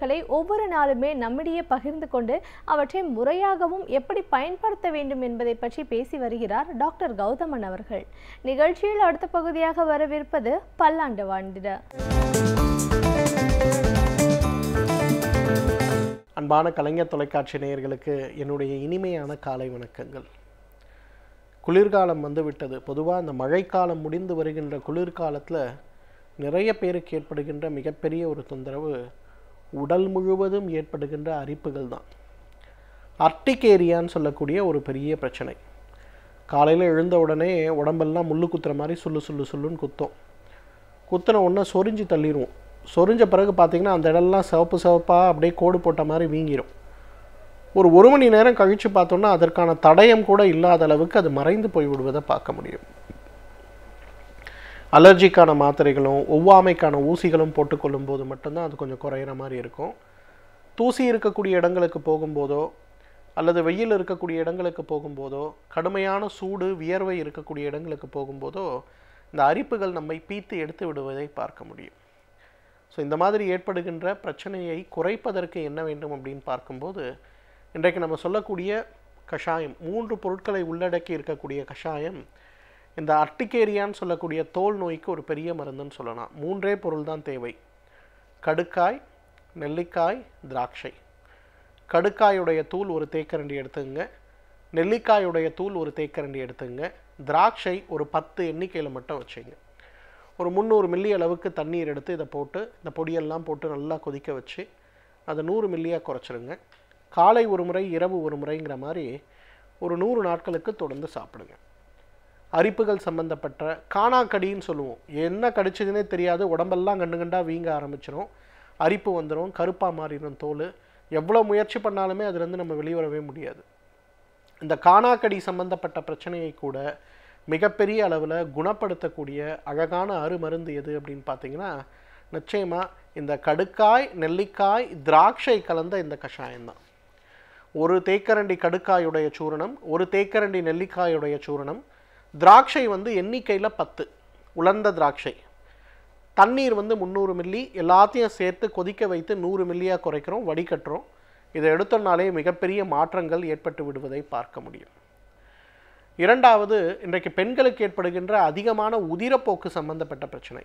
தகவல்களை ஒவ்வொரு நாளுமே நம்மிடையே பகிர்ந்து கொண்டு அவற்றை முறையாகவும் எப்படி பயன்படுத்த வேண்டும் என்பதை பற்றி பேசி வருகிறார் டாக்டர் கௌதமன் அவர்கள் நிகழ்ச்சியில் அடுத்த பகுதியாக வரவிருப்பது பல்லாண்டு வாழ்ந்திட அன்பான கலைஞர் தொலைக்காட்சி நேயர்களுக்கு என்னுடைய இனிமையான காலை வணக்கங்கள் குளிர்காலம் வந்துவிட்டது பொதுவாக அந்த மழைக்காலம் முடிந்து வருகின்ற குளிர்காலத்தில் நிறைய பேருக்கு ஏற்படுகின்ற மிகப்பெரிய ஒரு தொந்தரவு உடல் முழுவதும் ஏற்படுகின்ற அரிப்புகள் தான் அர்டிக் ஏரியான்னு சொல்லக்கூடிய ஒரு பெரிய பிரச்சனை காலையில் எழுந்த உடனே உடம்பெல்லாம் முள்ளு குத்துற மாதிரி சுள்ளு சுள்ளு சுள்ளுன்னு குத்தும் குத்தின உடனே சொரிஞ்சு தள்ளிடுவோம் சொரிஞ்ச பிறகு பார்த்திங்கன்னா அந்த இடம்லாம் சிவப்பு சிவப்பாக அப்படியே கோடு போட்ட மாதிரி வீங்கிடும் ஒரு ஒரு மணி நேரம் கழித்து பார்த்தோன்னா அதற்கான தடயம் கூட இல்லாத அளவுக்கு அது மறைந்து போய் விடுவதை பார்க்க முடியும் அலர்ஜிக்கான மாத்திரைகளும் ஒவ்வாமைக்கான ஊசிகளும் போட்டுக்கொள்ளும் போது மட்டும்தான் அது கொஞ்சம் குறையிற மாதிரி இருக்கும் தூசி இருக்கக்கூடிய இடங்களுக்கு போகும்போதோ அல்லது வெயில் இருக்கக்கூடிய இடங்களுக்கு போகும்போதோ கடுமையான சூடு வியர்வை இருக்கக்கூடிய இடங்களுக்கு போகும்போதோ இந்த அரிப்புகள் நம்மை பீத்து எடுத்து விடுவதை பார்க்க முடியும் ஸோ இந்த மாதிரி ஏற்படுகின்ற பிரச்சனையை குறைப்பதற்கு என்ன வேண்டும் அப்படின்னு பார்க்கும்போது இன்றைக்கு நம்ம சொல்லக்கூடிய கஷாயம் மூன்று பொருட்களை உள்ளடக்கி இருக்கக்கூடிய கஷாயம் இந்த அர்டிகேரியான்னு சொல்லக்கூடிய தோல் நோய்க்கு ஒரு பெரிய மருந்துன்னு சொல்லலாம் மூன்றே பொருள் தான் தேவை கடுக்காய் நெல்லிக்காய் திராட்சை கடுக்காயுடைய தூள் ஒரு தேக்கரண்டி எடுத்துங்க நெல்லிக்காயுடைய தூள் ஒரு தேக்கரண்டி எடுத்துங்க திராட்சை ஒரு பத்து எண்ணிக்கையில் மட்டும் வச்சுங்க ஒரு முந்நூறு மில்லி அளவுக்கு தண்ணீர் எடுத்து இதை போட்டு இந்த பொடியெல்லாம் போட்டு நல்லா கொதிக்க வச்சு அதை நூறு மில்லியாக குறைச்சிருங்க காலை ஒரு முறை இரவு ஒரு முறைங்கிற மாதிரி ஒரு நூறு நாட்களுக்கு தொடர்ந்து சாப்பிடுங்க அரிப்புகள் சம்மந்தப்பட்ட காணாக்கடின்னு சொல்லுவோம் என்ன கடிச்சதுன்னே தெரியாது உடம்பெல்லாம் கண்டு கண்டாக வீங்க ஆரம்பிச்சிடும் அரிப்பு வந்துடும் கருப்பாக மாறிடும் தோல் எவ்வளோ முயற்சி பண்ணாலுமே அதுலேருந்து நம்ம வெளிவரவே முடியாது இந்த காணாக்கடி சம்மந்தப்பட்ட பிரச்சனையை கூட மிகப்பெரிய அளவில் குணப்படுத்தக்கூடிய அழகான அருமருந்து எது அப்படின்னு பார்த்தீங்கன்னா நிச்சயமாக இந்த கடுக்காய் நெல்லிக்காய் திராட்சை கலந்த இந்த கஷாயம்தான் ஒரு தேக்கரண்டி கடுக்காயுடைய சூரணம் ஒரு தேக்கரண்டி நெல்லிக்காயுடைய சூரணம் திராட்சை வந்து எண்ணிக்கையில் பத்து உலர்ந்த திராட்சை தண்ணீர் வந்து முந்நூறு மில்லி எல்லாத்தையும் சேர்த்து கொதிக்க வைத்து நூறு மில்லியாக குறைக்கிறோம் வடிகட்டுறோம் இதை எடுத்தோம்னாலே மிகப்பெரிய மாற்றங்கள் ஏற்பட்டு விடுவதை பார்க்க முடியும் இரண்டாவது இன்றைக்கு பெண்களுக்கு ஏற்படுகின்ற அதிகமான உதிரப்போக்கு சம்பந்தப்பட்ட பிரச்சனை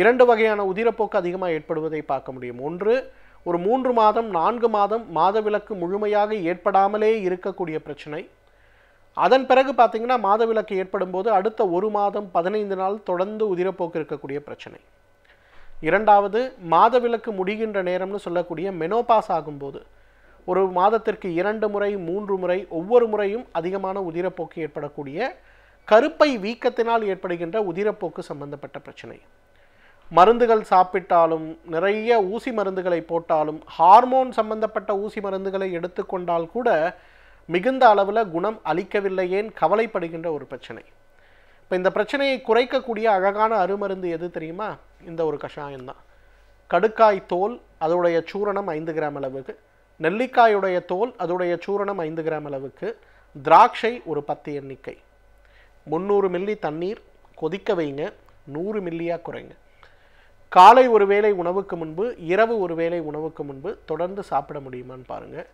இரண்டு வகையான உதிரப்போக்கு அதிகமாக ஏற்படுவதை பார்க்க முடியும் ஒன்று ஒரு மூன்று மாதம் நான்கு மாதம் மாதவிலக்கு முழுமையாக ஏற்படாமலே இருக்கக்கூடிய பிரச்சனை அதன் பிறகு பார்த்தீங்கன்னா மாதவிலக்கு ஏற்படும் போது அடுத்த ஒரு மாதம் பதினைந்து நாள் தொடர்ந்து உதிரப்போக்கு இருக்கக்கூடிய பிரச்சனை இரண்டாவது மாதவிலக்கு முடிகின்ற நேரம்னு சொல்லக்கூடிய மெனோபாஸ் ஆகும்போது ஒரு மாதத்திற்கு இரண்டு முறை மூன்று முறை ஒவ்வொரு முறையும் அதிகமான உதிரப்போக்கு ஏற்படக்கூடிய கருப்பை வீக்கத்தினால் ஏற்படுகின்ற உதிரப்போக்கு சம்பந்தப்பட்ட பிரச்சனை மருந்துகள் சாப்பிட்டாலும் நிறைய ஊசி மருந்துகளை போட்டாலும் ஹார்மோன் சம்பந்தப்பட்ட ஊசி மருந்துகளை எடுத்துக்கொண்டால் கூட மிகுந்த அளவில் குணம் அளிக்கவில்லையேன் கவலைப்படுகின்ற ஒரு பிரச்சனை இப்போ இந்த பிரச்சனையை குறைக்கக்கூடிய அழகான அருமருந்து எது தெரியுமா இந்த ஒரு கஷாயம்தான் கடுக்காய் தோல் அதோடைய சூரணம் ஐந்து கிராம் அளவுக்கு நெல்லிக்காயுடைய தோல் அதோடைய சூரணம் ஐந்து கிராம் அளவுக்கு திராட்சை ஒரு பத்து எண்ணிக்கை முந்நூறு மில்லி தண்ணீர் கொதிக்க வைங்க நூறு மில்லியாக குறைங்க காலை ஒரு வேளை உணவுக்கு முன்பு இரவு ஒரு வேளை உணவுக்கு முன்பு தொடர்ந்து சாப்பிட முடியுமான்னு பாருங்கள்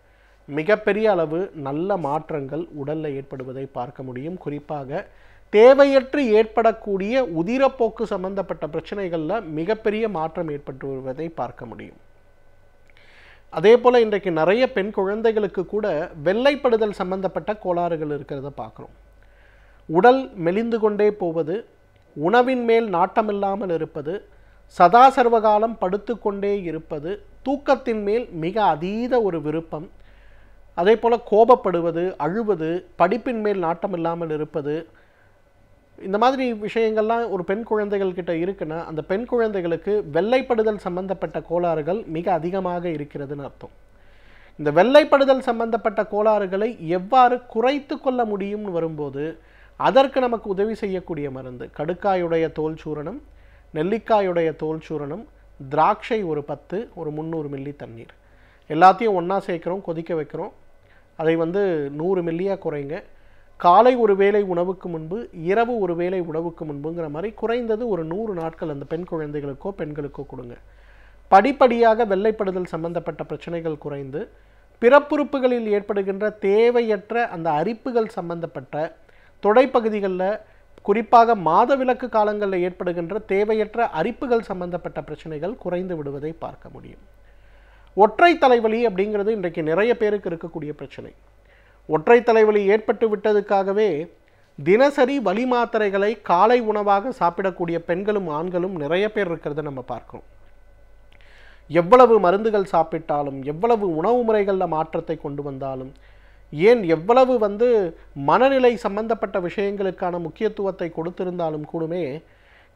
மிகப்பெரிய அளவு நல்ல மாற்றங்கள் உடலில் ஏற்படுவதை பார்க்க முடியும் குறிப்பாக தேவையற்று ஏற்படக்கூடிய உதிரப்போக்கு சம்பந்தப்பட்ட பிரச்சனைகளில் மிகப்பெரிய மாற்றம் ஏற்பட்டு வருவதை பார்க்க முடியும் அதே போல் இன்றைக்கு நிறைய பெண் குழந்தைகளுக்கு கூட வெள்ளைப்படுதல் சம்பந்தப்பட்ட கோளாறுகள் இருக்கிறத பார்க்குறோம் உடல் மெலிந்து கொண்டே போவது உணவின் மேல் நாட்டமில்லாமல் இருப்பது சதா சர்வகாலம் படுத்து கொண்டே இருப்பது தூக்கத்தின் மேல் மிக அதீத ஒரு விருப்பம் அதே போல் கோபப்படுவது அழுவது படிப்பின் மேல் நாட்டம் இல்லாமல் இருப்பது இந்த மாதிரி விஷயங்கள்லாம் ஒரு பெண் குழந்தைகள் கிட்ட இருக்குன்னா அந்த பெண் குழந்தைகளுக்கு வெள்ளைப்படுதல் சம்பந்தப்பட்ட கோளாறுகள் மிக அதிகமாக இருக்கிறதுன்னு அர்த்தம் இந்த வெள்ளைப்படுதல் சம்பந்தப்பட்ட கோளாறுகளை எவ்வாறு குறைத்து கொள்ள முடியும்னு வரும்போது அதற்கு நமக்கு உதவி செய்யக்கூடிய மருந்து கடுக்காயுடைய தோல் சூரணம் நெல்லிக்காயுடைய தோல் சூரணம் திராட்சை ஒரு பத்து ஒரு முந்நூறு மில்லி தண்ணீர் எல்லாத்தையும் ஒன்றா சேர்க்குறோம் கொதிக்க வைக்கிறோம் அதை வந்து நூறு மில்லியாக குறைங்க காலை ஒரு வேளை உணவுக்கு முன்பு இரவு ஒரு வேளை உணவுக்கு முன்புங்கிற மாதிரி குறைந்தது ஒரு நூறு நாட்கள் அந்த பெண் குழந்தைகளுக்கோ பெண்களுக்கோ கொடுங்க படிப்படியாக வெள்ளைப்படுதல் சம்பந்தப்பட்ட பிரச்சனைகள் குறைந்து பிறப்புறுப்புகளில் ஏற்படுகின்ற தேவையற்ற அந்த அரிப்புகள் சம்பந்தப்பட்ட தொடைப்பகுதிகளில் குறிப்பாக மாதவிலக்கு காலங்களில் ஏற்படுகின்ற தேவையற்ற அரிப்புகள் சம்பந்தப்பட்ட பிரச்சனைகள் குறைந்து விடுவதை பார்க்க முடியும் ஒற்றை தலைவலி அப்படிங்கிறது இன்றைக்கு நிறைய பேருக்கு இருக்கக்கூடிய பிரச்சனை ஒற்றை தலைவலி ஏற்பட்டு விட்டதுக்காகவே தினசரி வலி மாத்திரைகளை காலை உணவாக சாப்பிடக்கூடிய பெண்களும் ஆண்களும் நிறைய பேர் இருக்கிறத நம்ம பார்க்கிறோம் எவ்வளவு மருந்துகள் சாப்பிட்டாலும் எவ்வளவு உணவு முறைகளில் மாற்றத்தை கொண்டு வந்தாலும் ஏன் எவ்வளவு வந்து மனநிலை சம்பந்தப்பட்ட விஷயங்களுக்கான முக்கியத்துவத்தை கொடுத்திருந்தாலும் கூடமே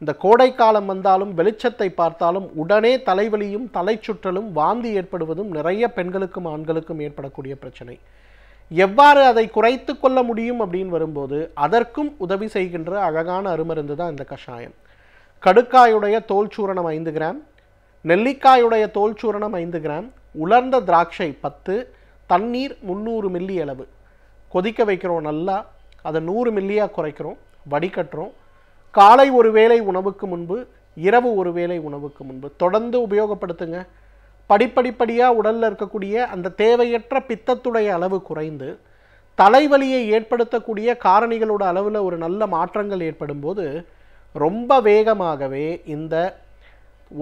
இந்த கோடைக்காலம் வந்தாலும் வெளிச்சத்தை பார்த்தாலும் உடனே தலைவலியும் தலை சுற்றலும் வாந்தி ஏற்படுவதும் நிறைய பெண்களுக்கும் ஆண்களுக்கும் ஏற்படக்கூடிய பிரச்சனை எவ்வாறு அதை குறைத்து கொள்ள முடியும் அப்படின்னு வரும்போது அதற்கும் உதவி செய்கின்ற அழகான அருமருந்து தான் இந்த கஷாயம் கடுக்காயுடைய தோல் சூரணம் ஐந்து கிராம் நெல்லிக்காயுடைய தோல் சூரணம் ஐந்து கிராம் உலர்ந்த திராட்சை பத்து தண்ணீர் முந்நூறு மில்லி அளவு கொதிக்க வைக்கிறோம் நல்லா அதை நூறு மில்லியாக குறைக்கிறோம் வடிகட்டுறோம் காலை ஒரு வேலை உணவுக்கு முன்பு இரவு ஒரு வேலை உணவுக்கு முன்பு தொடர்ந்து உபயோகப்படுத்துங்க படிப்படிப்படியாக உடலில் இருக்கக்கூடிய அந்த தேவையற்ற பித்தத்துடைய அளவு குறைந்து தலைவலியை ஏற்படுத்தக்கூடிய காரணிகளோட அளவில் ஒரு நல்ல மாற்றங்கள் ஏற்படும்போது ரொம்ப வேகமாகவே இந்த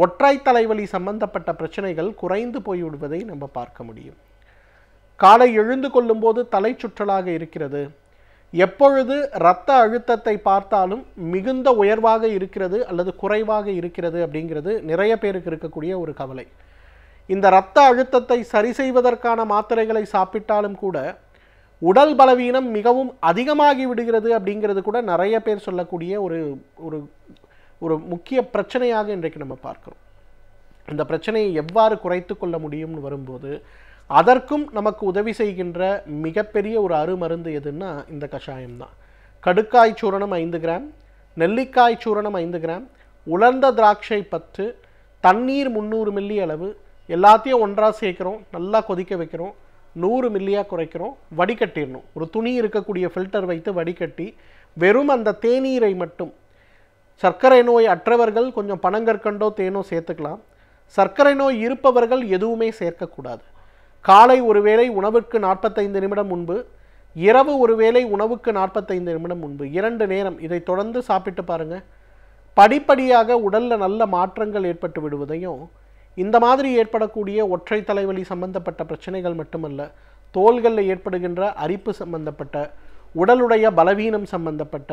ஒற்றை தலைவலி சம்பந்தப்பட்ட பிரச்சனைகள் குறைந்து போய்விடுவதை நம்ம பார்க்க முடியும் காலை எழுந்து கொள்ளும்போது தலை சுற்றலாக இருக்கிறது எப்பொழுது இரத்த அழுத்தத்தை பார்த்தாலும் மிகுந்த உயர்வாக இருக்கிறது அல்லது குறைவாக இருக்கிறது அப்படிங்கிறது நிறைய பேருக்கு இருக்கக்கூடிய ஒரு கவலை இந்த இரத்த அழுத்தத்தை சரி செய்வதற்கான மாத்திரைகளை சாப்பிட்டாலும் கூட உடல் பலவீனம் மிகவும் அதிகமாகி விடுகிறது அப்படிங்கிறது கூட நிறைய பேர் சொல்லக்கூடிய ஒரு ஒரு ஒரு முக்கிய பிரச்சனையாக இன்றைக்கு நம்ம பார்க்குறோம் இந்த பிரச்சனையை எவ்வாறு குறைத்து கொள்ள முடியும்னு வரும்போது அதற்கும் நமக்கு உதவி செய்கின்ற மிகப்பெரிய ஒரு அருமருந்து எதுன்னா இந்த கஷாயம் தான் கடுக்காய் சூரணம் ஐந்து கிராம் நெல்லிக்காய் சூரணம் ஐந்து கிராம் உலர்ந்த திராட்சை பத்து தண்ணீர் முந்நூறு மில்லி அளவு எல்லாத்தையும் ஒன்றாக சேர்க்குறோம் நல்லா கொதிக்க வைக்கிறோம் நூறு மில்லியாக குறைக்கிறோம் வடிகட்டிடணும் ஒரு துணி இருக்கக்கூடிய ஃபில்டர் வைத்து வடிகட்டி வெறும் அந்த தேநீரை மட்டும் சர்க்கரை நோய் அற்றவர்கள் கொஞ்சம் பனங்கற்கண்டோ தேனோ சேர்த்துக்கலாம் சர்க்கரை நோய் இருப்பவர்கள் எதுவுமே சேர்க்கக்கூடாது காலை ஒருவேளை உணவுக்கு நாற்பத்தைந்து நிமிடம் முன்பு இரவு ஒருவேளை உணவுக்கு நாற்பத்தைந்து நிமிடம் முன்பு இரண்டு நேரம் இதை தொடர்ந்து சாப்பிட்டு பாருங்கள் படிப்படியாக உடலில் நல்ல மாற்றங்கள் ஏற்பட்டு விடுவதையும் இந்த மாதிரி ஏற்படக்கூடிய ஒற்றை தலைவலி சம்பந்தப்பட்ட பிரச்சனைகள் மட்டுமல்ல தோள்களில் ஏற்படுகின்ற அரிப்பு சம்பந்தப்பட்ட உடலுடைய பலவீனம் சம்பந்தப்பட்ட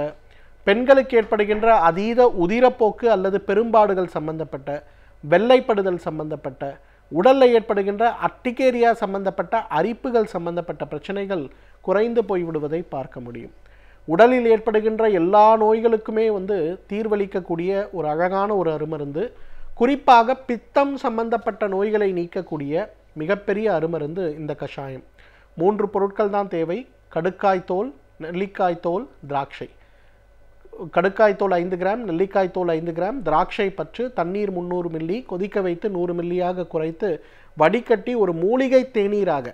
பெண்களுக்கு ஏற்படுகின்ற அதீத உதிரப்போக்கு அல்லது பெரும்பாடுகள் சம்பந்தப்பட்ட வெள்ளைப்படுதல் சம்பந்தப்பட்ட உடலில் ஏற்படுகின்ற அட்டிகேரியா சம்பந்தப்பட்ட அரிப்புகள் சம்பந்தப்பட்ட பிரச்சனைகள் குறைந்து போய்விடுவதை பார்க்க முடியும் உடலில் ஏற்படுகின்ற எல்லா நோய்களுக்குமே வந்து தீர்வளிக்கக்கூடிய ஒரு அழகான ஒரு அருமருந்து குறிப்பாக பித்தம் சம்பந்தப்பட்ட நோய்களை நீக்கக்கூடிய மிகப்பெரிய அருமருந்து இந்த கஷாயம் மூன்று பொருட்கள் தான் தேவை கடுக்காய் தோல் நெல்லிக்காய் தோல் திராட்சை கடுக்காய் தோல் ஐந்து கிராம் நெல்லிக்காய் தோல் ஐந்து கிராம் திராட்சை பற்று தண்ணீர் முந்நூறு மில்லி கொதிக்க வைத்து நூறு மில்லியாக குறைத்து வடிகட்டி ஒரு மூலிகை தேநீராக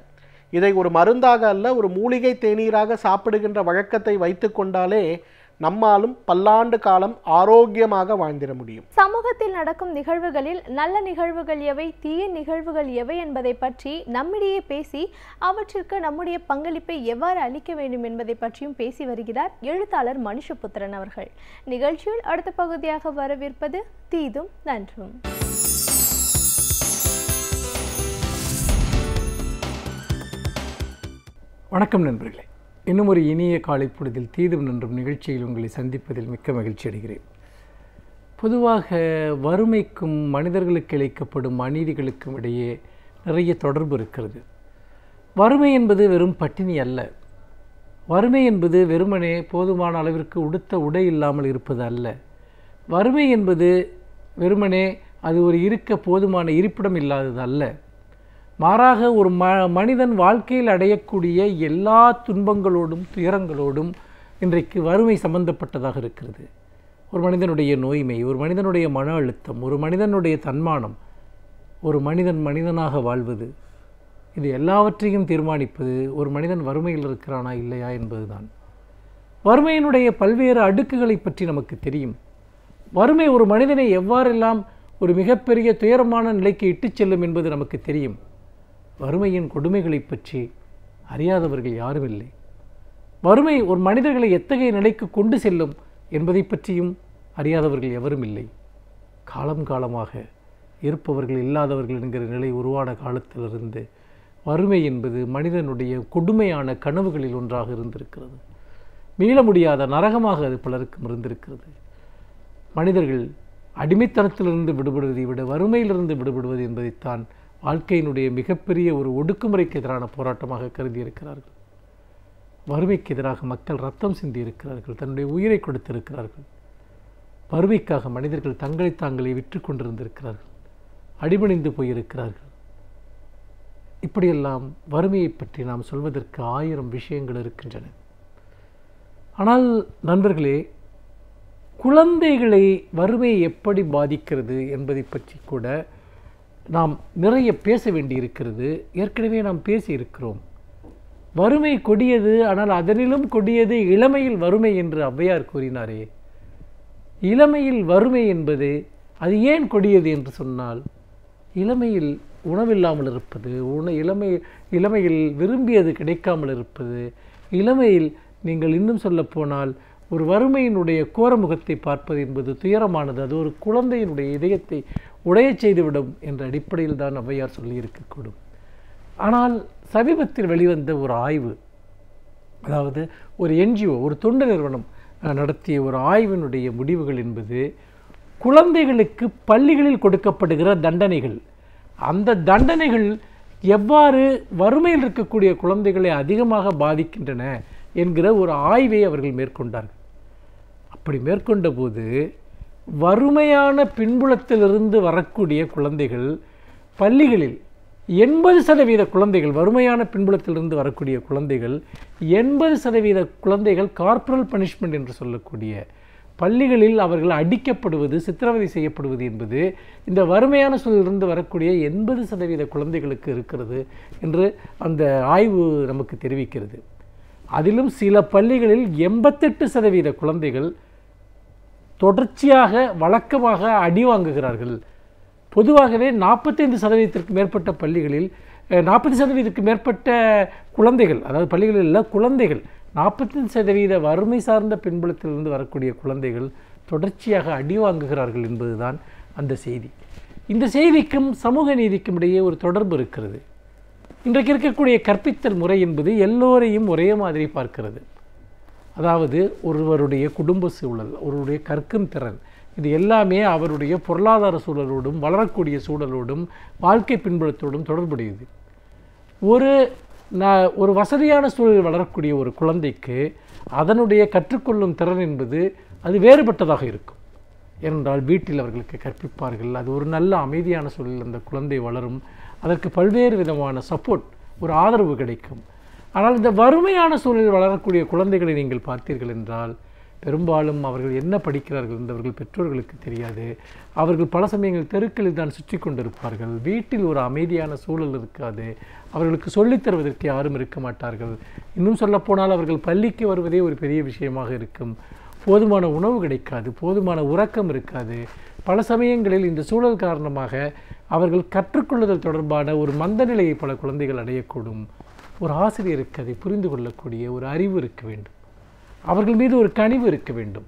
இதை ஒரு மருந்தாக அல்ல ஒரு மூலிகை தேநீராக சாப்பிடுகின்ற வழக்கத்தை வைத்து கொண்டாலே நம்மாலும் பல்லாண்டு காலம் ஆரோக்கியமாக வாழ்ந்திட முடியும் சமூகத்தில் நடக்கும் நிகழ்வுகளில் நல்ல நிகழ்வுகள் எவை தீய நிகழ்வுகள் எவை என்பதை பற்றி நம்மிடையே பேசி அவற்றிற்கு நம்முடைய பங்களிப்பை எவ்வாறு அளிக்க வேண்டும் என்பதை பற்றியும் பேசி வருகிறார் எழுத்தாளர் மனுஷபுத்திரன் அவர்கள் நிகழ்ச்சியில் அடுத்த பகுதியாக வரவிருப்பது தீதும் நன்றும் வணக்கம் நண்பர்களே இன்னும் ஒரு இனிய காலை பொழுதில் தீதும் நன்றும் நிகழ்ச்சியில் உங்களை சந்திப்பதில் மிக்க மகிழ்ச்சி அடைகிறேன் பொதுவாக வறுமைக்கும் மனிதர்களுக்கு இழைக்கப்படும் அநீதிகளுக்கும் இடையே நிறைய தொடர்பு இருக்கிறது வறுமை என்பது வெறும் பட்டினி அல்ல வறுமை என்பது வெறுமனே போதுமான அளவிற்கு உடுத்த உடை இல்லாமல் இருப்பது அல்ல வறுமை என்பது வெறுமனே அது ஒரு இருக்க போதுமான இருப்பிடம் இல்லாதது அல்ல மாறாக ஒரு ம மனிதன் வாழ்க்கையில் அடையக்கூடிய எல்லா துன்பங்களோடும் துயரங்களோடும் இன்றைக்கு வறுமை சம்பந்தப்பட்டதாக இருக்கிறது ஒரு மனிதனுடைய நோய்மை ஒரு மனிதனுடைய மன அழுத்தம் ஒரு மனிதனுடைய தன்மானம் ஒரு மனிதன் மனிதனாக வாழ்வது இது எல்லாவற்றையும் தீர்மானிப்பது ஒரு மனிதன் வறுமையில் இருக்கிறானா இல்லையா என்பதுதான் வறுமையினுடைய பல்வேறு அடுக்குகளை பற்றி நமக்கு தெரியும் வறுமை ஒரு மனிதனை எவ்வாறெல்லாம் ஒரு மிகப்பெரிய துயரமான நிலைக்கு இட்டுச் செல்லும் என்பது நமக்கு தெரியும் வறுமையின் கொடுமைகளை பற்றி அறியாதவர்கள் யாரும் இல்லை வறுமை ஒரு மனிதர்களை எத்தகைய நிலைக்கு கொண்டு செல்லும் என்பதை பற்றியும் அறியாதவர்கள் எவரும் இல்லை காலம் காலமாக இருப்பவர்கள் இல்லாதவர்கள் என்கிற நிலை உருவான காலத்திலிருந்து வறுமை என்பது மனிதனுடைய கொடுமையான கனவுகளில் ஒன்றாக இருந்திருக்கிறது மீள முடியாத நரகமாக அது பலருக்கும் இருந்திருக்கிறது மனிதர்கள் அடிமைத்தனத்திலிருந்து விடுபடுவதை விட வறுமையிலிருந்து விடுபடுவது என்பதைத்தான் வாழ்க்கையினுடைய மிகப்பெரிய ஒரு ஒடுக்குமுறைக்கு எதிரான போராட்டமாக கருதியிருக்கிறார்கள் வறுமைக்கு எதிராக மக்கள் ரத்தம் சிந்தி இருக்கிறார்கள் தன்னுடைய உயிரை கொடுத்திருக்கிறார்கள் வறுமைக்காக மனிதர்கள் தங்களை தாங்களே விற்று கொண்டிருந்திருக்கிறார்கள் அடிபணிந்து போயிருக்கிறார்கள் இப்படியெல்லாம் வறுமையை பற்றி நாம் சொல்வதற்கு ஆயிரம் விஷயங்கள் இருக்கின்றன ஆனால் நண்பர்களே குழந்தைகளை வறுமை எப்படி பாதிக்கிறது என்பதை பற்றி கூட நாம் நிறைய பேச வேண்டி இருக்கிறது ஏற்கனவே நாம் பேசியிருக்கிறோம் வறுமை கொடியது ஆனால் அதனிலும் கொடியது இளமையில் வறுமை என்று ஔவையார் கூறினாரே இளமையில் வறுமை என்பது அது ஏன் கொடியது என்று சொன்னால் இளமையில் உணவில்லாமல் இருப்பது உண இளமை இளமையில் விரும்பியது கிடைக்காமல் இருப்பது இளமையில் நீங்கள் இன்னும் சொல்லப்போனால் ஒரு வறுமையினுடைய கோரமுகத்தை பார்ப்பது என்பது துயரமானது அது ஒரு குழந்தையினுடைய இதயத்தை உடையச் செய்துவிடும் என்ற அடிப்படையில் தான் ஔவையார் சொல்லியிருக்கக்கூடும் ஆனால் சமீபத்தில் வெளிவந்த ஒரு ஆய்வு அதாவது ஒரு என்ஜிஓ ஒரு தொண்டு நிறுவனம் நடத்திய ஒரு ஆய்வினுடைய முடிவுகள் என்பது குழந்தைகளுக்கு பள்ளிகளில் கொடுக்கப்படுகிற தண்டனைகள் அந்த தண்டனைகள் எவ்வாறு வறுமையில் இருக்கக்கூடிய குழந்தைகளை அதிகமாக பாதிக்கின்றன என்கிற ஒரு ஆய்வை அவர்கள் மேற்கொண்டார்கள் அப்படி மேற்கொண்ட போது வறுமையான பின்புலத்திலிருந்து வரக்கூடிய குழந்தைகள் பள்ளிகளில் எண்பது சதவீத குழந்தைகள் வறுமையான பின்புலத்திலிருந்து வரக்கூடிய குழந்தைகள் எண்பது சதவீத குழந்தைகள் கார்பரல் பனிஷ்மெண்ட் என்று சொல்லக்கூடிய பள்ளிகளில் அவர்கள் அடிக்கப்படுவது சித்திரவதை செய்யப்படுவது என்பது இந்த வறுமையான சூழலிருந்து வரக்கூடிய எண்பது சதவீத குழந்தைகளுக்கு இருக்கிறது என்று அந்த ஆய்வு நமக்கு தெரிவிக்கிறது அதிலும் சில பள்ளிகளில் எண்பத்தெட்டு சதவீத குழந்தைகள் தொடர்ச்சியாக வழக்கமாக அடி வாங்குகிறார்கள் பொதுவாகவே நாற்பத்தைந்து சதவீதத்திற்கு மேற்பட்ட பள்ளிகளில் நாற்பது சதவீதத்துக்கு மேற்பட்ட குழந்தைகள் அதாவது பள்ளிகளில் உள்ள குழந்தைகள் நாற்பத்தஞ்சு சதவீத வறுமை சார்ந்த பின்புலத்திலிருந்து வரக்கூடிய குழந்தைகள் தொடர்ச்சியாக அடி வாங்குகிறார்கள் என்பதுதான் அந்த செய்தி இந்த செய்திக்கும் சமூக நீதிக்கும் இடையே ஒரு தொடர்பு இருக்கிறது இன்றைக்கு இருக்கக்கூடிய கற்பித்தல் முறை என்பது எல்லோரையும் ஒரே மாதிரி பார்க்கிறது அதாவது ஒருவருடைய குடும்ப சூழல் ஒருவருடைய கற்கும் திறன் இது எல்லாமே அவருடைய பொருளாதார சூழலோடும் வளரக்கூடிய சூழலோடும் வாழ்க்கை பின்புலத்தோடும் தொடர்புடையது ஒரு நான் ஒரு வசதியான சூழலில் வளரக்கூடிய ஒரு குழந்தைக்கு அதனுடைய கற்றுக்கொள்ளும் திறன் என்பது அது வேறுபட்டதாக இருக்கும் ஏனென்றால் வீட்டில் அவர்களுக்கு கற்பிப்பார்கள் அது ஒரு நல்ல அமைதியான சூழலில் அந்த குழந்தை வளரும் அதற்கு பல்வேறு விதமான சப்போர்ட் ஒரு ஆதரவு கிடைக்கும் ஆனால் இந்த வறுமையான சூழலில் வளரக்கூடிய குழந்தைகளை நீங்கள் பார்த்தீர்கள் என்றால் பெரும்பாலும் அவர்கள் என்ன படிக்கிறார்கள் என்றவர்கள் பெற்றோர்களுக்கு தெரியாது அவர்கள் பல சமயங்கள் தெருக்களில் தான் சுற்றி கொண்டிருப்பார்கள் வீட்டில் ஒரு அமைதியான சூழல் இருக்காது அவர்களுக்கு சொல்லித்தருவதற்கு யாரும் இருக்க மாட்டார்கள் இன்னும் சொல்லப்போனால் அவர்கள் பள்ளிக்கு வருவதே ஒரு பெரிய விஷயமாக இருக்கும் போதுமான உணவு கிடைக்காது போதுமான உறக்கம் இருக்காது பல சமயங்களில் இந்த சூழல் காரணமாக அவர்கள் கற்றுக்கொள்ளுதல் தொடர்பான ஒரு மந்த நிலையை பல குழந்தைகள் அடையக்கூடும் ஒரு ஆசிரியருக்கு அதை புரிந்து கொள்ளக்கூடிய ஒரு அறிவு இருக்க வேண்டும் அவர்கள் மீது ஒரு கனிவு இருக்க வேண்டும்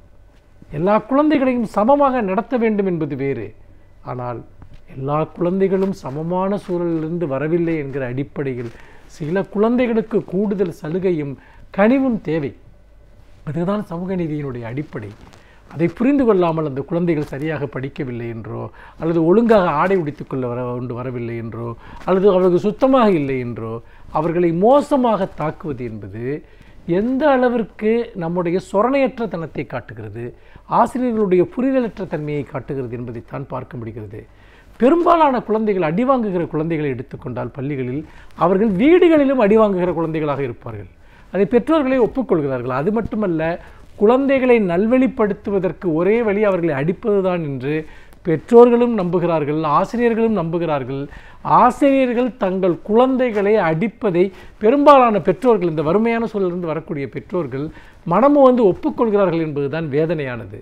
எல்லா குழந்தைகளையும் சமமாக நடத்த வேண்டும் என்பது வேறு ஆனால் எல்லா குழந்தைகளும் சமமான சூழலிலிருந்து வரவில்லை என்கிற அடிப்படையில் சில குழந்தைகளுக்கு கூடுதல் சலுகையும் கனிவும் தேவை அதுதான் சமூக நீதியினுடைய அடிப்படை அதை புரிந்து கொள்ளாமல் அந்த குழந்தைகள் சரியாக படிக்கவில்லை என்றோ அல்லது ஒழுங்காக ஆடை உடித்துக்கொள்ள வர கொண்டு வரவில்லை என்றோ அல்லது அவர்களுக்கு சுத்தமாக இல்லை என்றோ அவர்களை மோசமாக தாக்குவது என்பது எந்த அளவிற்கு நம்முடைய சொரணையற்ற தனத்தை காட்டுகிறது ஆசிரியர்களுடைய புரிதலற்ற தன்மையை காட்டுகிறது என்பதைத்தான் பார்க்க முடிகிறது பெரும்பாலான குழந்தைகள் அடிவாங்குகிற குழந்தைகளை எடுத்துக்கொண்டால் பள்ளிகளில் அவர்கள் வீடுகளிலும் அடிவாங்குகிற குழந்தைகளாக இருப்பார்கள் அதை பெற்றோர்களை ஒப்புக்கொள்கிறார்கள் அது மட்டுமல்ல குழந்தைகளை நல்வழிப்படுத்துவதற்கு ஒரே வழி அவர்களை அடிப்பதுதான் என்று பெற்றோர்களும் நம்புகிறார்கள் ஆசிரியர்களும் நம்புகிறார்கள் ஆசிரியர்கள் தங்கள் குழந்தைகளை அடிப்பதை பெரும்பாலான பெற்றோர்கள் இந்த வறுமையான சூழலிருந்து வரக்கூடிய பெற்றோர்கள் மனமும் வந்து ஒப்புக்கொள்கிறார்கள் என்பதுதான் வேதனையானது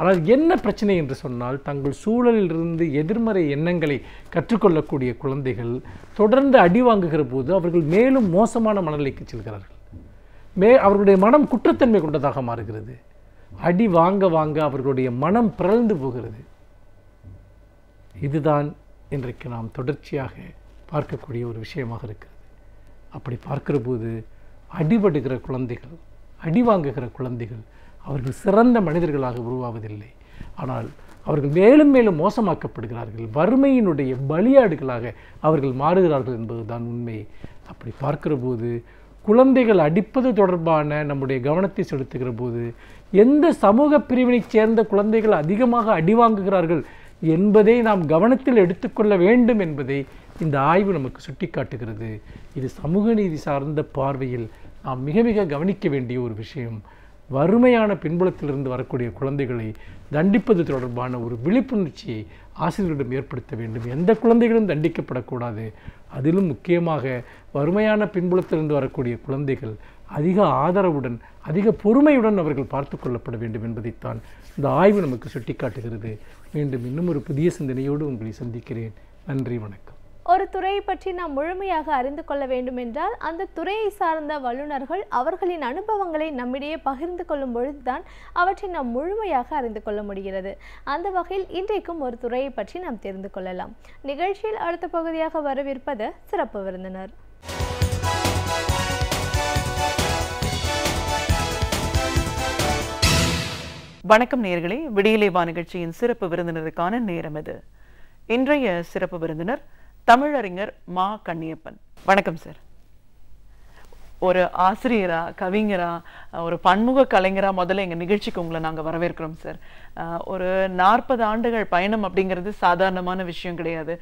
ஆனால் என்ன பிரச்சனை என்று சொன்னால் தங்கள் சூழலிலிருந்து எதிர்மறை எண்ணங்களை கற்றுக்கொள்ளக்கூடிய குழந்தைகள் தொடர்ந்து அடி வாங்குகிற போது அவர்கள் மேலும் மோசமான மனநிலைக்கு செல்கிறார்கள் மே அவர்களுடைய மனம் குற்றத்தன்மை கொண்டதாக மாறுகிறது அடி வாங்க வாங்க அவர்களுடைய மனம் பிறழ்ந்து போகிறது இதுதான் இன்றைக்கு நாம் தொடர்ச்சியாக பார்க்கக்கூடிய ஒரு விஷயமாக இருக்கிறது அப்படி பார்க்கிற போது அடிபடுகிற குழந்தைகள் அடி வாங்குகிற குழந்தைகள் அவர்கள் சிறந்த மனிதர்களாக உருவாவதில்லை ஆனால் அவர்கள் மேலும் மேலும் மோசமாக்கப்படுகிறார்கள் வறுமையினுடைய பலியாடுகளாக அவர்கள் மாறுகிறார்கள் என்பதுதான் உண்மை அப்படி பார்க்கிற போது குழந்தைகள் அடிப்பது தொடர்பான நம்முடைய கவனத்தை செலுத்துகிற போது எந்த சமூக பிரிவினை சேர்ந்த குழந்தைகள் அதிகமாக அடிவாங்குகிறார்கள் என்பதை நாம் கவனத்தில் எடுத்துக்கொள்ள வேண்டும் என்பதை இந்த ஆய்வு நமக்கு சுட்டிக்காட்டுகிறது இது சமூக நீதி சார்ந்த பார்வையில் நாம் மிக மிக கவனிக்க வேண்டிய ஒரு விஷயம் வறுமையான பின்புலத்திலிருந்து வரக்கூடிய குழந்தைகளை தண்டிப்பது தொடர்பான ஒரு விழிப்புணர்ச்சியை ஆசிரியர்களிடம் ஏற்படுத்த வேண்டும் எந்த குழந்தைகளும் தண்டிக்கப்படக்கூடாது அதிலும் முக்கியமாக வறுமையான பின்புலத்திலிருந்து வரக்கூடிய குழந்தைகள் அதிக ஆதரவுடன் அதிக பொறுமையுடன் அவர்கள் பார்த்து கொள்ளப்பட வேண்டும் என்பதைத்தான் இந்த ஆய்வு நமக்கு சுட்டிக்காட்டுகிறது மீண்டும் இன்னும் ஒரு புதிய சிந்தனையோடு உங்களை சந்திக்கிறேன் நன்றி வணக்கம் ஒரு துறையை பற்றி நாம் முழுமையாக அறிந்து கொள்ள வேண்டும் என்றால் அந்த துறையை சார்ந்த வல்லுநர்கள் அவர்களின் அனுபவங்களை நம்மிடையே பகிர்ந்து கொள்ளும் பொழுதுதான் அவற்றை நாம் முழுமையாக அறிந்து கொள்ள முடிகிறது அந்த வகையில் இன்றைக்கும் ஒரு துறையை பற்றி நாம் தெரிந்து கொள்ளலாம் நிகழ்ச்சியில் அடுத்த பகுதியாக வரவிருப்பது சிறப்பு விருந்தினர் வணக்கம் நேர்களே விடியலை நிகழ்ச்சியின் சிறப்பு விருந்தினருக்கான நேரம் இது இன்றைய சிறப்பு விருந்தினர் தமிழறிஞர் மா கண்ணியப்பன் வணக்கம் சார் ஒரு ஆசிரியரா கவிஞரா ஒரு பன்முக கலைஞரா முதல்ல எங்க நிகழ்ச்சிக்கு உங்களை நாங்கள் வரவேற்கிறோம் சார் ஒரு நாற்பது ஆண்டுகள் பயணம் அப்படிங்கிறது சாதாரணமான விஷயம் கிடையாது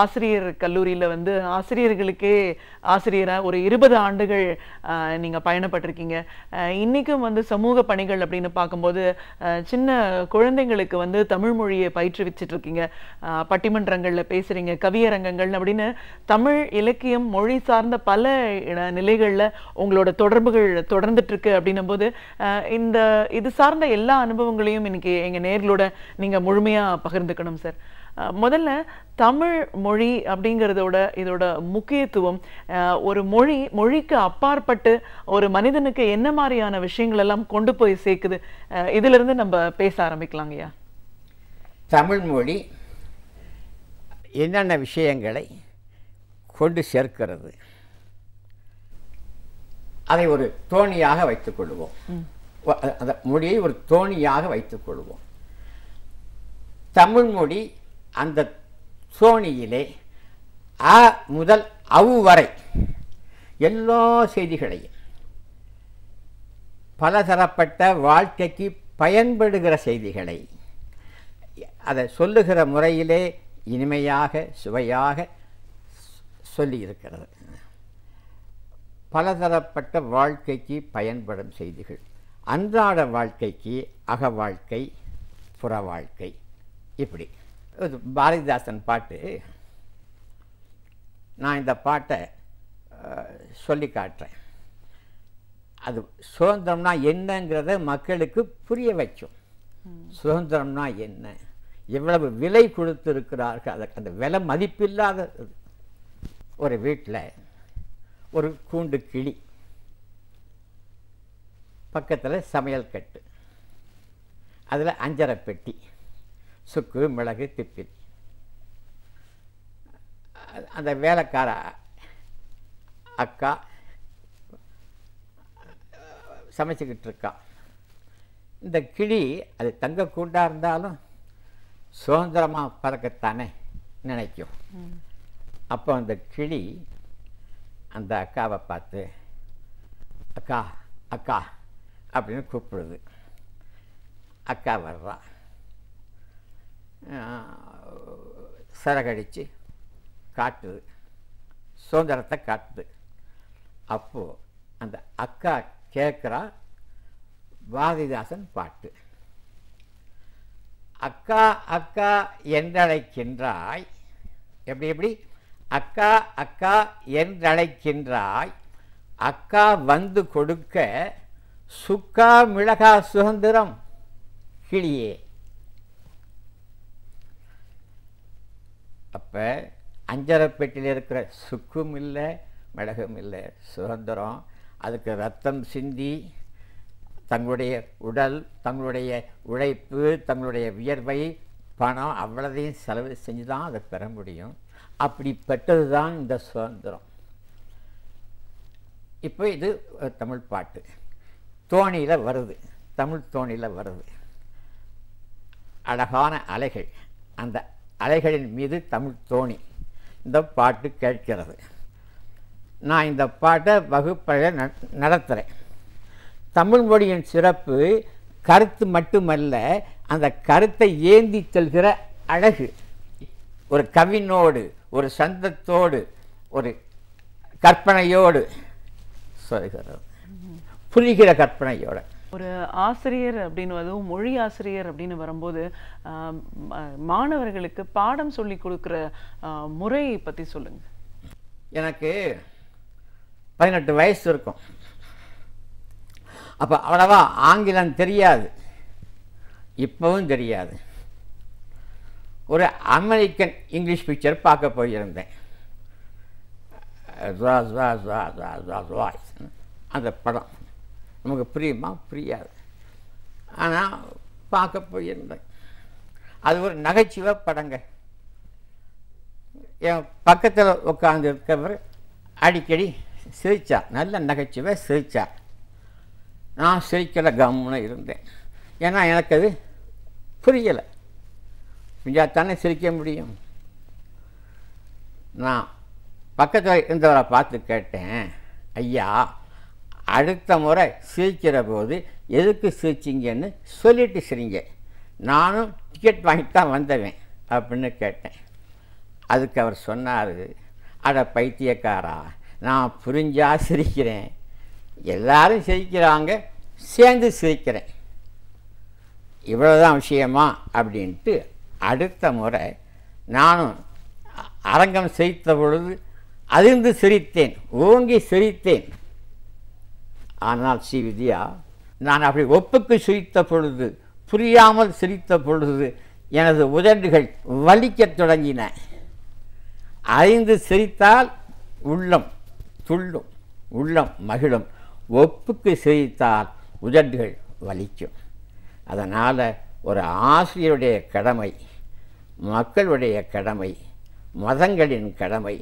ஆசிரியர் கல்லூரியில் வந்து ஆசிரியர்களுக்கே ஆசிரியராக ஒரு இருபது ஆண்டுகள் நீங்கள் பயணப்பட்டிருக்கீங்க இன்றைக்கும் வந்து சமூக பணிகள் அப்படின்னு பார்க்கும்போது சின்ன குழந்தைங்களுக்கு வந்து தமிழ் மொழியை பயிற்றுவிச்சிட்டு இருக்கீங்க பட்டிமன்றங்களில் பேசுகிறீங்க கவியரங்கங்கள் அப்படின்னு தமிழ் இலக்கியம் மொழி சார்ந்த பல நிலைகள் விஷயங்களில் உங்களோட தொடர்புகள் தொடர்ந்துட்டுருக்கு அப்படின்னும் போது இந்த இது சார்ந்த எல்லா அனுபவங்களையும் இன்னைக்கு எங்கள் நேர்களோட நீங்கள் முழுமையாக பகிர்ந்துக்கணும் சார் முதல்ல தமிழ் மொழி அப்படிங்கிறதோட இதோட முக்கியத்துவம் ஒரு மொழி மொழிக்கு அப்பாற்பட்டு ஒரு மனிதனுக்கு என்ன மாதிரியான விஷயங்கள் எல்லாம் கொண்டு போய் சேர்க்குது இதிலிருந்து நம்ம பேச ஐயா தமிழ் மொழி என்னென்ன விஷயங்களை கொண்டு சேர்க்கிறது அதை ஒரு தோணியாக வைத்துக் கொள்வோம் அந்த மொழியை ஒரு தோணியாக வைத்துக் கொள்வோம் தமிழ்மொழி அந்த தோணியிலே அ முதல் அவு வரை எல்லா செய்திகளையும் பலதரப்பட்ட வாழ்க்கைக்கு பயன்படுகிற செய்திகளை அதை சொல்லுகிற முறையிலே இனிமையாக சுவையாக சொல்லியிருக்கிறது பலதரப்பட்ட வாழ்க்கைக்கு பயன்படும் செய்திகள் அன்றாட வாழ்க்கைக்கு அக வாழ்க்கை புற வாழ்க்கை இப்படி பாரதிதாசன் பாட்டு நான் இந்த பாட்டை சொல்லி காட்டுறேன் அது சுதந்திரம்னா என்னங்கிறத மக்களுக்கு புரிய வைக்கும் சுதந்திரம்னா என்ன எவ்வளவு விலை கொடுத்துருக்கிறார்கள் அதற்கு அந்த விலை மதிப்பில்லாத ஒரு வீட்டில் ஒரு கூண்டு கிளி பக்கத்தில் சமையல் கட்டு அதில் அஞ்சரை பெட்டி சுக்கு மிளகு திப்பில் அந்த வேலைக்கார அக்கா சமைச்சிக்கிட்டு இருக்கா இந்த கிளி அது தங்க கூண்டாக இருந்தாலும் சுதந்திரமாக பறக்கத்தானே நினைக்கும் அப்போ அந்த கிளி அந்த அக்காவை பார்த்து அக்கா அக்கா அப்படின்னு கூப்பிடுது அக்கா வர்றா சரகடித்து காட்டுது சுதந்திரத்தை காட்டுது அப்போது அந்த அக்கா கேட்குறா பாரதிதாசன் பாட்டு அக்கா அக்கா என்றழைக்கின்றாய் எப்படி எப்படி அக்கா அக்கா என்றழைக்கின்றாய் அக்கா வந்து கொடுக்க சுக்கா மிளகா சுதந்திரம் கிளியே அப்போ அஞ்சரைப்பெட்டியில் இருக்கிற சுக்கும் இல்லை மிளகும் இல்லை சுதந்திரம் அதுக்கு ரத்தம் சிந்தி தங்களுடைய உடல் தங்களுடைய உழைப்பு தங்களுடைய வியர்வை பணம் அவ்வளோதையும் செலவு செஞ்சு தான் அதை பெற முடியும் அப்படிப்பட்டது தான் இந்த சுதந்திரம் இப்போ இது தமிழ் பாட்டு தோணியில் வருது தமிழ் தோணியில் வருது அழகான அலைகள் அந்த அலைகளின் மீது தமிழ் தோணி இந்த பாட்டு கேட்கிறது நான் இந்த பாட்டை வகுப்பறையில் நடத்துகிறேன் தமிழ் மொழியின் சிறப்பு கருத்து மட்டுமல்ல அந்த கருத்தை ஏந்தி செல்கிற அழகு ஒரு கவினோடு ஒரு சந்தத்தோடு ஒரு கற்பனையோடு சொல்கிறோம் புரிகிற கற்பனையோட ஒரு ஆசிரியர் அப்படின்னு அதுவும் மொழி ஆசிரியர் அப்படின்னு வரும்போது மாணவர்களுக்கு பாடம் சொல்லி கொடுக்குற முறையை பற்றி சொல்லுங்கள் எனக்கு பதினெட்டு வயசு இருக்கும் அப்போ அவ்வளவா ஆங்கிலம் தெரியாது இப்போவும் தெரியாது ஒரு அமெரிக்கன் இங்கிலீஷ் பிக்சர் பார்க்க போயிருந்தேன் அந்த படம் நமக்கு பிரியுமா பிரியாது ஆனால் பார்க்க போயிருந்தேன் அது ஒரு நகைச்சுவை படங்க என் பக்கத்தில் உட்காந்து இருக்கவர் அடிக்கடி சிரித்தார் நல்ல நகைச்சுவை சிரித்தார் நான் சிரிக்கிற கம்முன்னு இருந்தேன் ஏன்னா எனக்கு அது புரியலை தானே சிரிக்க முடியும் நான் பக்கத்தில் இருந்தவரை பார்த்து கேட்டேன் ஐயா அடுத்த முறை சிரிக்கிற போது எதுக்கு சிரிச்சிங்கன்னு சொல்லிட்டு சிரிங்க நானும் டிக்கெட் வாங்கிட்டு தான் வந்தவேன் அப்படின்னு கேட்டேன் அதுக்கு அவர் சொன்னார் அட பைத்தியக்காரா நான் புரிஞ்சா சிரிக்கிறேன் எல்லாரும் சிரிக்கிறாங்க சேர்ந்து சிரிக்கிறேன் இவ்வளோதான் விஷயமா அப்படின்ட்டு அடுத்த முறை நானும் அரங்கம் செய்த பொழுது அதிர்ந்து சிரித்தேன் ஓங்கி சிரித்தேன் ஆனால் ஸ்ரீ வித்யா நான் அப்படி ஒப்புக்கு சிரித்த பொழுது புரியாமல் சிரித்த பொழுது எனது உதடுகள் வலிக்கத் தொடங்கின அறிந்து சிரித்தால் உள்ளம் துள்ளும் உள்ளம் மகிழும் ஒப்புக்கு சிரித்தால் உதடுகள் வலிக்கும் அதனால் ஒரு ஆசிரியருடைய கடமை மக்களுடைய கடமை மதங்களின் கடமை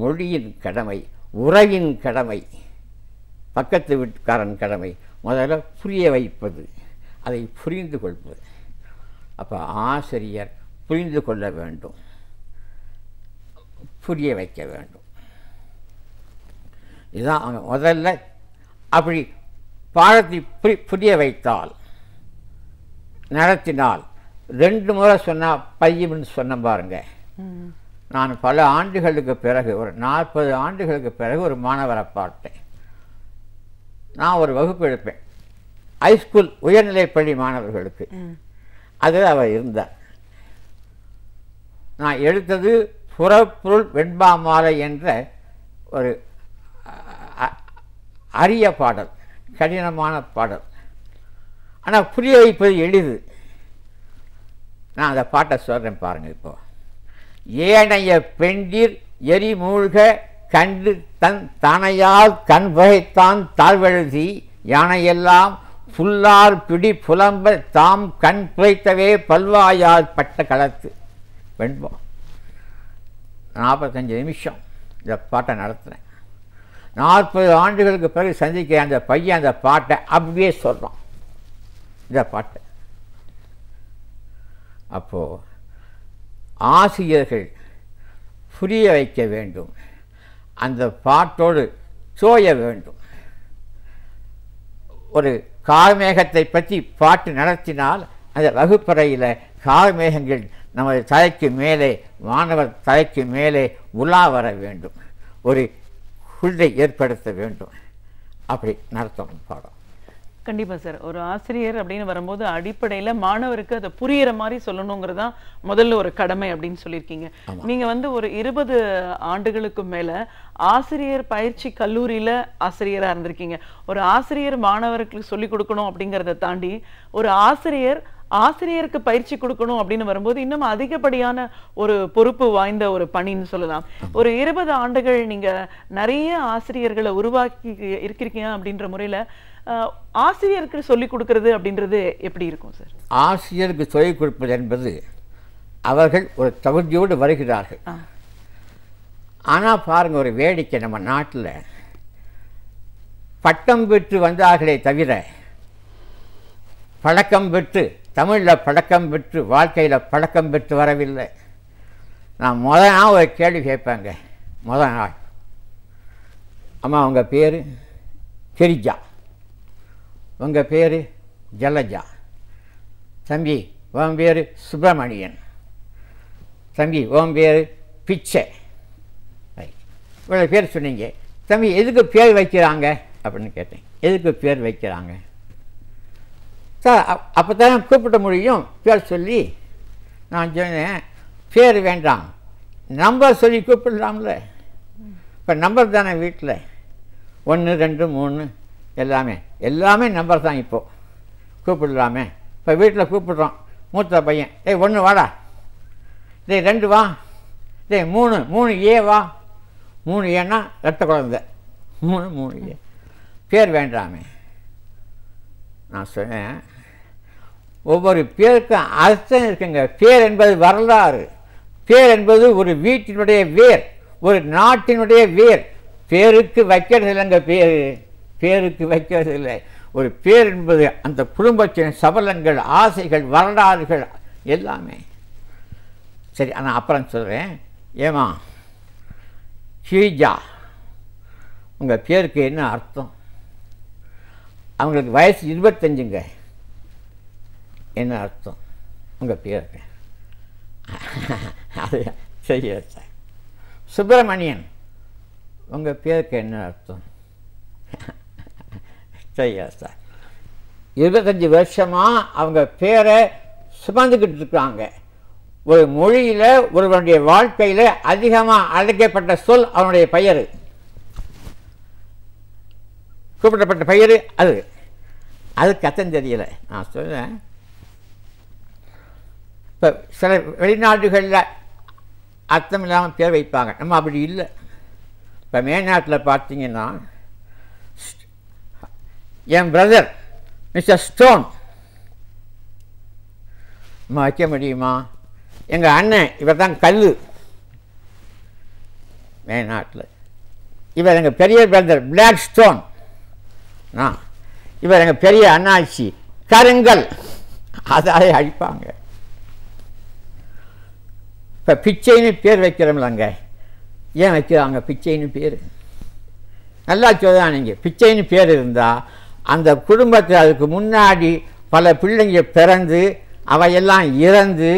மொழியின் கடமை உறவின் கடமை பக்கத்து வீட்டுக்காரன் கடமை முதல்ல புரிய வைப்பது அதை புரிந்து கொள்வது அப்போ ஆசிரியர் புரிந்து கொள்ள வேண்டும் புரிய வைக்க வேண்டும் இதுதான் அவங்க முதல்ல அப்படி பாடத்தை புரி புரிய வைத்தால் நடத்தினால் ரெண்டு முறை சொன்னால் பையம்னு சொன்ன பாருங்க நான் பல ஆண்டுகளுக்கு பிறகு ஒரு நாற்பது ஆண்டுகளுக்கு பிறகு ஒரு மாணவரை பார்த்தேன் நான் ஒரு வகுப்பு எடுப்பேன் ஹைஸ்கூல் உயர்நிலைப்பள்ளி மாணவர்களுக்கு அது அவர் இருந்தார் நான் எடுத்தது புறப்பொருள் வெண்பா மாலை என்ற ஒரு அரிய பாடல் கடினமான பாடல் ஆனால் புரிய வைப்பது எளிது நான் அந்த பாட்டை சொல்கிறேன் பாருங்கள் இப்போ ஏனைய பெண்டிர் எரிமூழ்க கண்டு தன் தனையால் கண் வகைத்தான் தாழ்வெழுதி யானையெல்லாம் புல்லார் பிடி புலம்ப தாம் கண் புழைத்தவே பல்வாயால் பட்ட களத்து வெண்போம் நாற்பத்தஞ்சு நிமிஷம் இந்த பாட்டை நடத்துனேன் நாற்பது ஆண்டுகளுக்கு பிறகு சந்திக்க அந்த பையன் அந்த பாட்டை அப்படியே சொல்கிறான் இந்த பாட்டை அப்போது ஆசிரியர்கள் புரிய வைக்க வேண்டும் அந்த பாட்டோடு சோய வேண்டும் ஒரு கார்மேகத்தை பற்றி பாட்டு நடத்தினால் அந்த வகுப்பறையில் கார்மேகங்கள் நமது தலைக்கு மேலே மாணவர் தலைக்கு மேலே உலா வர வேண்டும் ஒரு குழந்தை ஏற்படுத்த வேண்டும் அப்படி நடத்தணும் பாடம் கண்டிப்பாக சார் ஒரு ஆசிரியர் அப்படின்னு வரும்போது அடிப்படையில் மாணவருக்கு அதை புரியிற மாதிரி சொல்லணுங்கிறது தான் முதல்ல ஒரு கடமை அப்படின்னு சொல்லியிருக்கீங்க நீங்கள் வந்து ஒரு இருபது ஆண்டுகளுக்கு மேலே ஆசிரியர் பயிற்சி கல்லூரியில் ஆசிரியராக இருந்திருக்கீங்க ஒரு ஆசிரியர் மாணவர்களுக்கு சொல்லிக் கொடுக்கணும் அப்படிங்கிறத தாண்டி ஒரு ஆசிரியர் ஆசிரியருக்கு பயிற்சி கொடுக்கணும் அப்படின்னு வரும்போது இன்னும் அதிகப்படியான ஒரு பொறுப்பு வாய்ந்த ஒரு பணின்னு சொல்லலாம் ஒரு இருபது ஆண்டுகள் நீங்கள் நிறைய ஆசிரியர்களை உருவாக்கி இருக்கிறீங்க அப்படின்ற முறையில் ஆசிரியருக்கு சொல்லிக் கொடுக்கறது அப்படின்றது எப்படி இருக்கும் சார் ஆசிரியருக்கு சொல்லிக் கொடுப்பது என்பது அவர்கள் ஒரு தகுதியோடு வருகிறார்கள் ஆனால் பாருங்கள் ஒரு வேடிக்கை நம்ம நாட்டில் பட்டம் பெற்று வந்தார்களே தவிர பழக்கம் பெற்று தமிழில் பழக்கம் பெற்று வாழ்க்கையில் பழக்கம் பெற்று வரவில்லை நான் முத நாள் ஒரு கேள்வி கேட்பேங்க முத நாள் அம்மா அவங்க பேர் கிரிஜா உங்கள் பேர் ஜலஜா தம்பி உன் பேர் சுப்பிரமணியன் தம்பி உன் பேர் பிச்சை இவ்வளோ பேர் சொன்னீங்க தம்பி எதுக்கு பேர் வைக்கிறாங்க அப்படின்னு கேட்டேன் எதுக்கு பேர் வைக்கிறாங்க சார் அப்போ தான் கூப்பிட்ட முடியும் பேர் சொல்லி நான் சொன்னேன் பேர் வேண்டாம் நம்பர் சொல்லி கூப்பிடலாம்ல இப்போ நம்பர் தானே வீட்டில் ஒன்று ரெண்டு மூணு எல்லாமே எல்லாமே நம்பர் தான் இப்போது கூப்பிடலாமே இப்போ வீட்டில் கூப்பிடுறோம் மூத்த பையன் ஏய் ஒன்று வாடா டேய் ரெண்டு வா டேய் மூணு மூணு ஏ வா மூணு ஏன்னா ரத்த குழந்த மூணு மூணு ஏ பேர் வேண்டாமே நான் சொன்னேன் ஒவ்வொரு பேருக்கும் அர்த்தம் இருக்குங்க பேர் என்பது வரலாறு பேர் என்பது ஒரு வீட்டினுடைய வேர் ஒரு நாட்டினுடைய வேர் பேருக்கு வைக்கிறது இல்லைங்க பேர் பேருக்கு வைக்கிறதில்லை ஒரு பேர் என்பது அந்த குடும்பத்தின் சபலங்கள் ஆசைகள் வரலாறுகள் எல்லாமே சரி நான் அப்புறம் சொல்கிறேன் ஏமா ஷீஜா உங்கள் பேருக்கு என்ன அர்த்தம் அவங்களுக்கு வயசு இருபத்தஞ்சுங்க என்ன அர்த்தம் உங்கள் பேருக்கு அது செய்ய சுப்பிரமணியன் உங்கள் பேருக்கு என்ன அர்த்தம் சார் இருபத்தஞ்சி வருஷமாக அவங்க பேரை சுமந்துக்கிட்டு இருக்கிறாங்க ஒரு மொழியில் ஒருவனுடைய வாழ்க்கையில் அதிகமாக அழைக்கப்பட்ட சொல் அவனுடைய பெயர் கூப்பிடப்பட்ட பெயர் அது அது கத்தன் தெரியல நான் சொல்கிறேன் இப்போ சில வெளிநாடுகளில் அர்த்தம் இல்லாமல் பேர் வைப்பாங்க நம்ம அப்படி இல்லை இப்போ நாட்டில் பார்த்தீங்கன்னா என் பிரதர் மிஸ்டர் ஸ்டோன் அம்மா வைக்க முடியுமா எங்கள் அண்ணன் இவர் தான் கல் மே நாட்டில் இவர் எங்கள் பெரிய பிரதர் பிளாக் ஸ்டோன் ஆ இவர் எங்கள் பெரிய அண்ணாச்சி கருங்கல் அதாலே அழிப்பாங்க இப்போ பிச்சைன்னு பேர் வைக்கிறோம்லங்க ஏன் வைக்கிறாங்க பிச்சைன்னு பேர் நல்லா சொல்லுதான் நீங்கள் பிச்சைன்னு பேர் இருந்தால் அந்த குடும்பத்தை அதுக்கு முன்னாடி பல பிள்ளைங்க பிறந்து அவையெல்லாம் இறந்து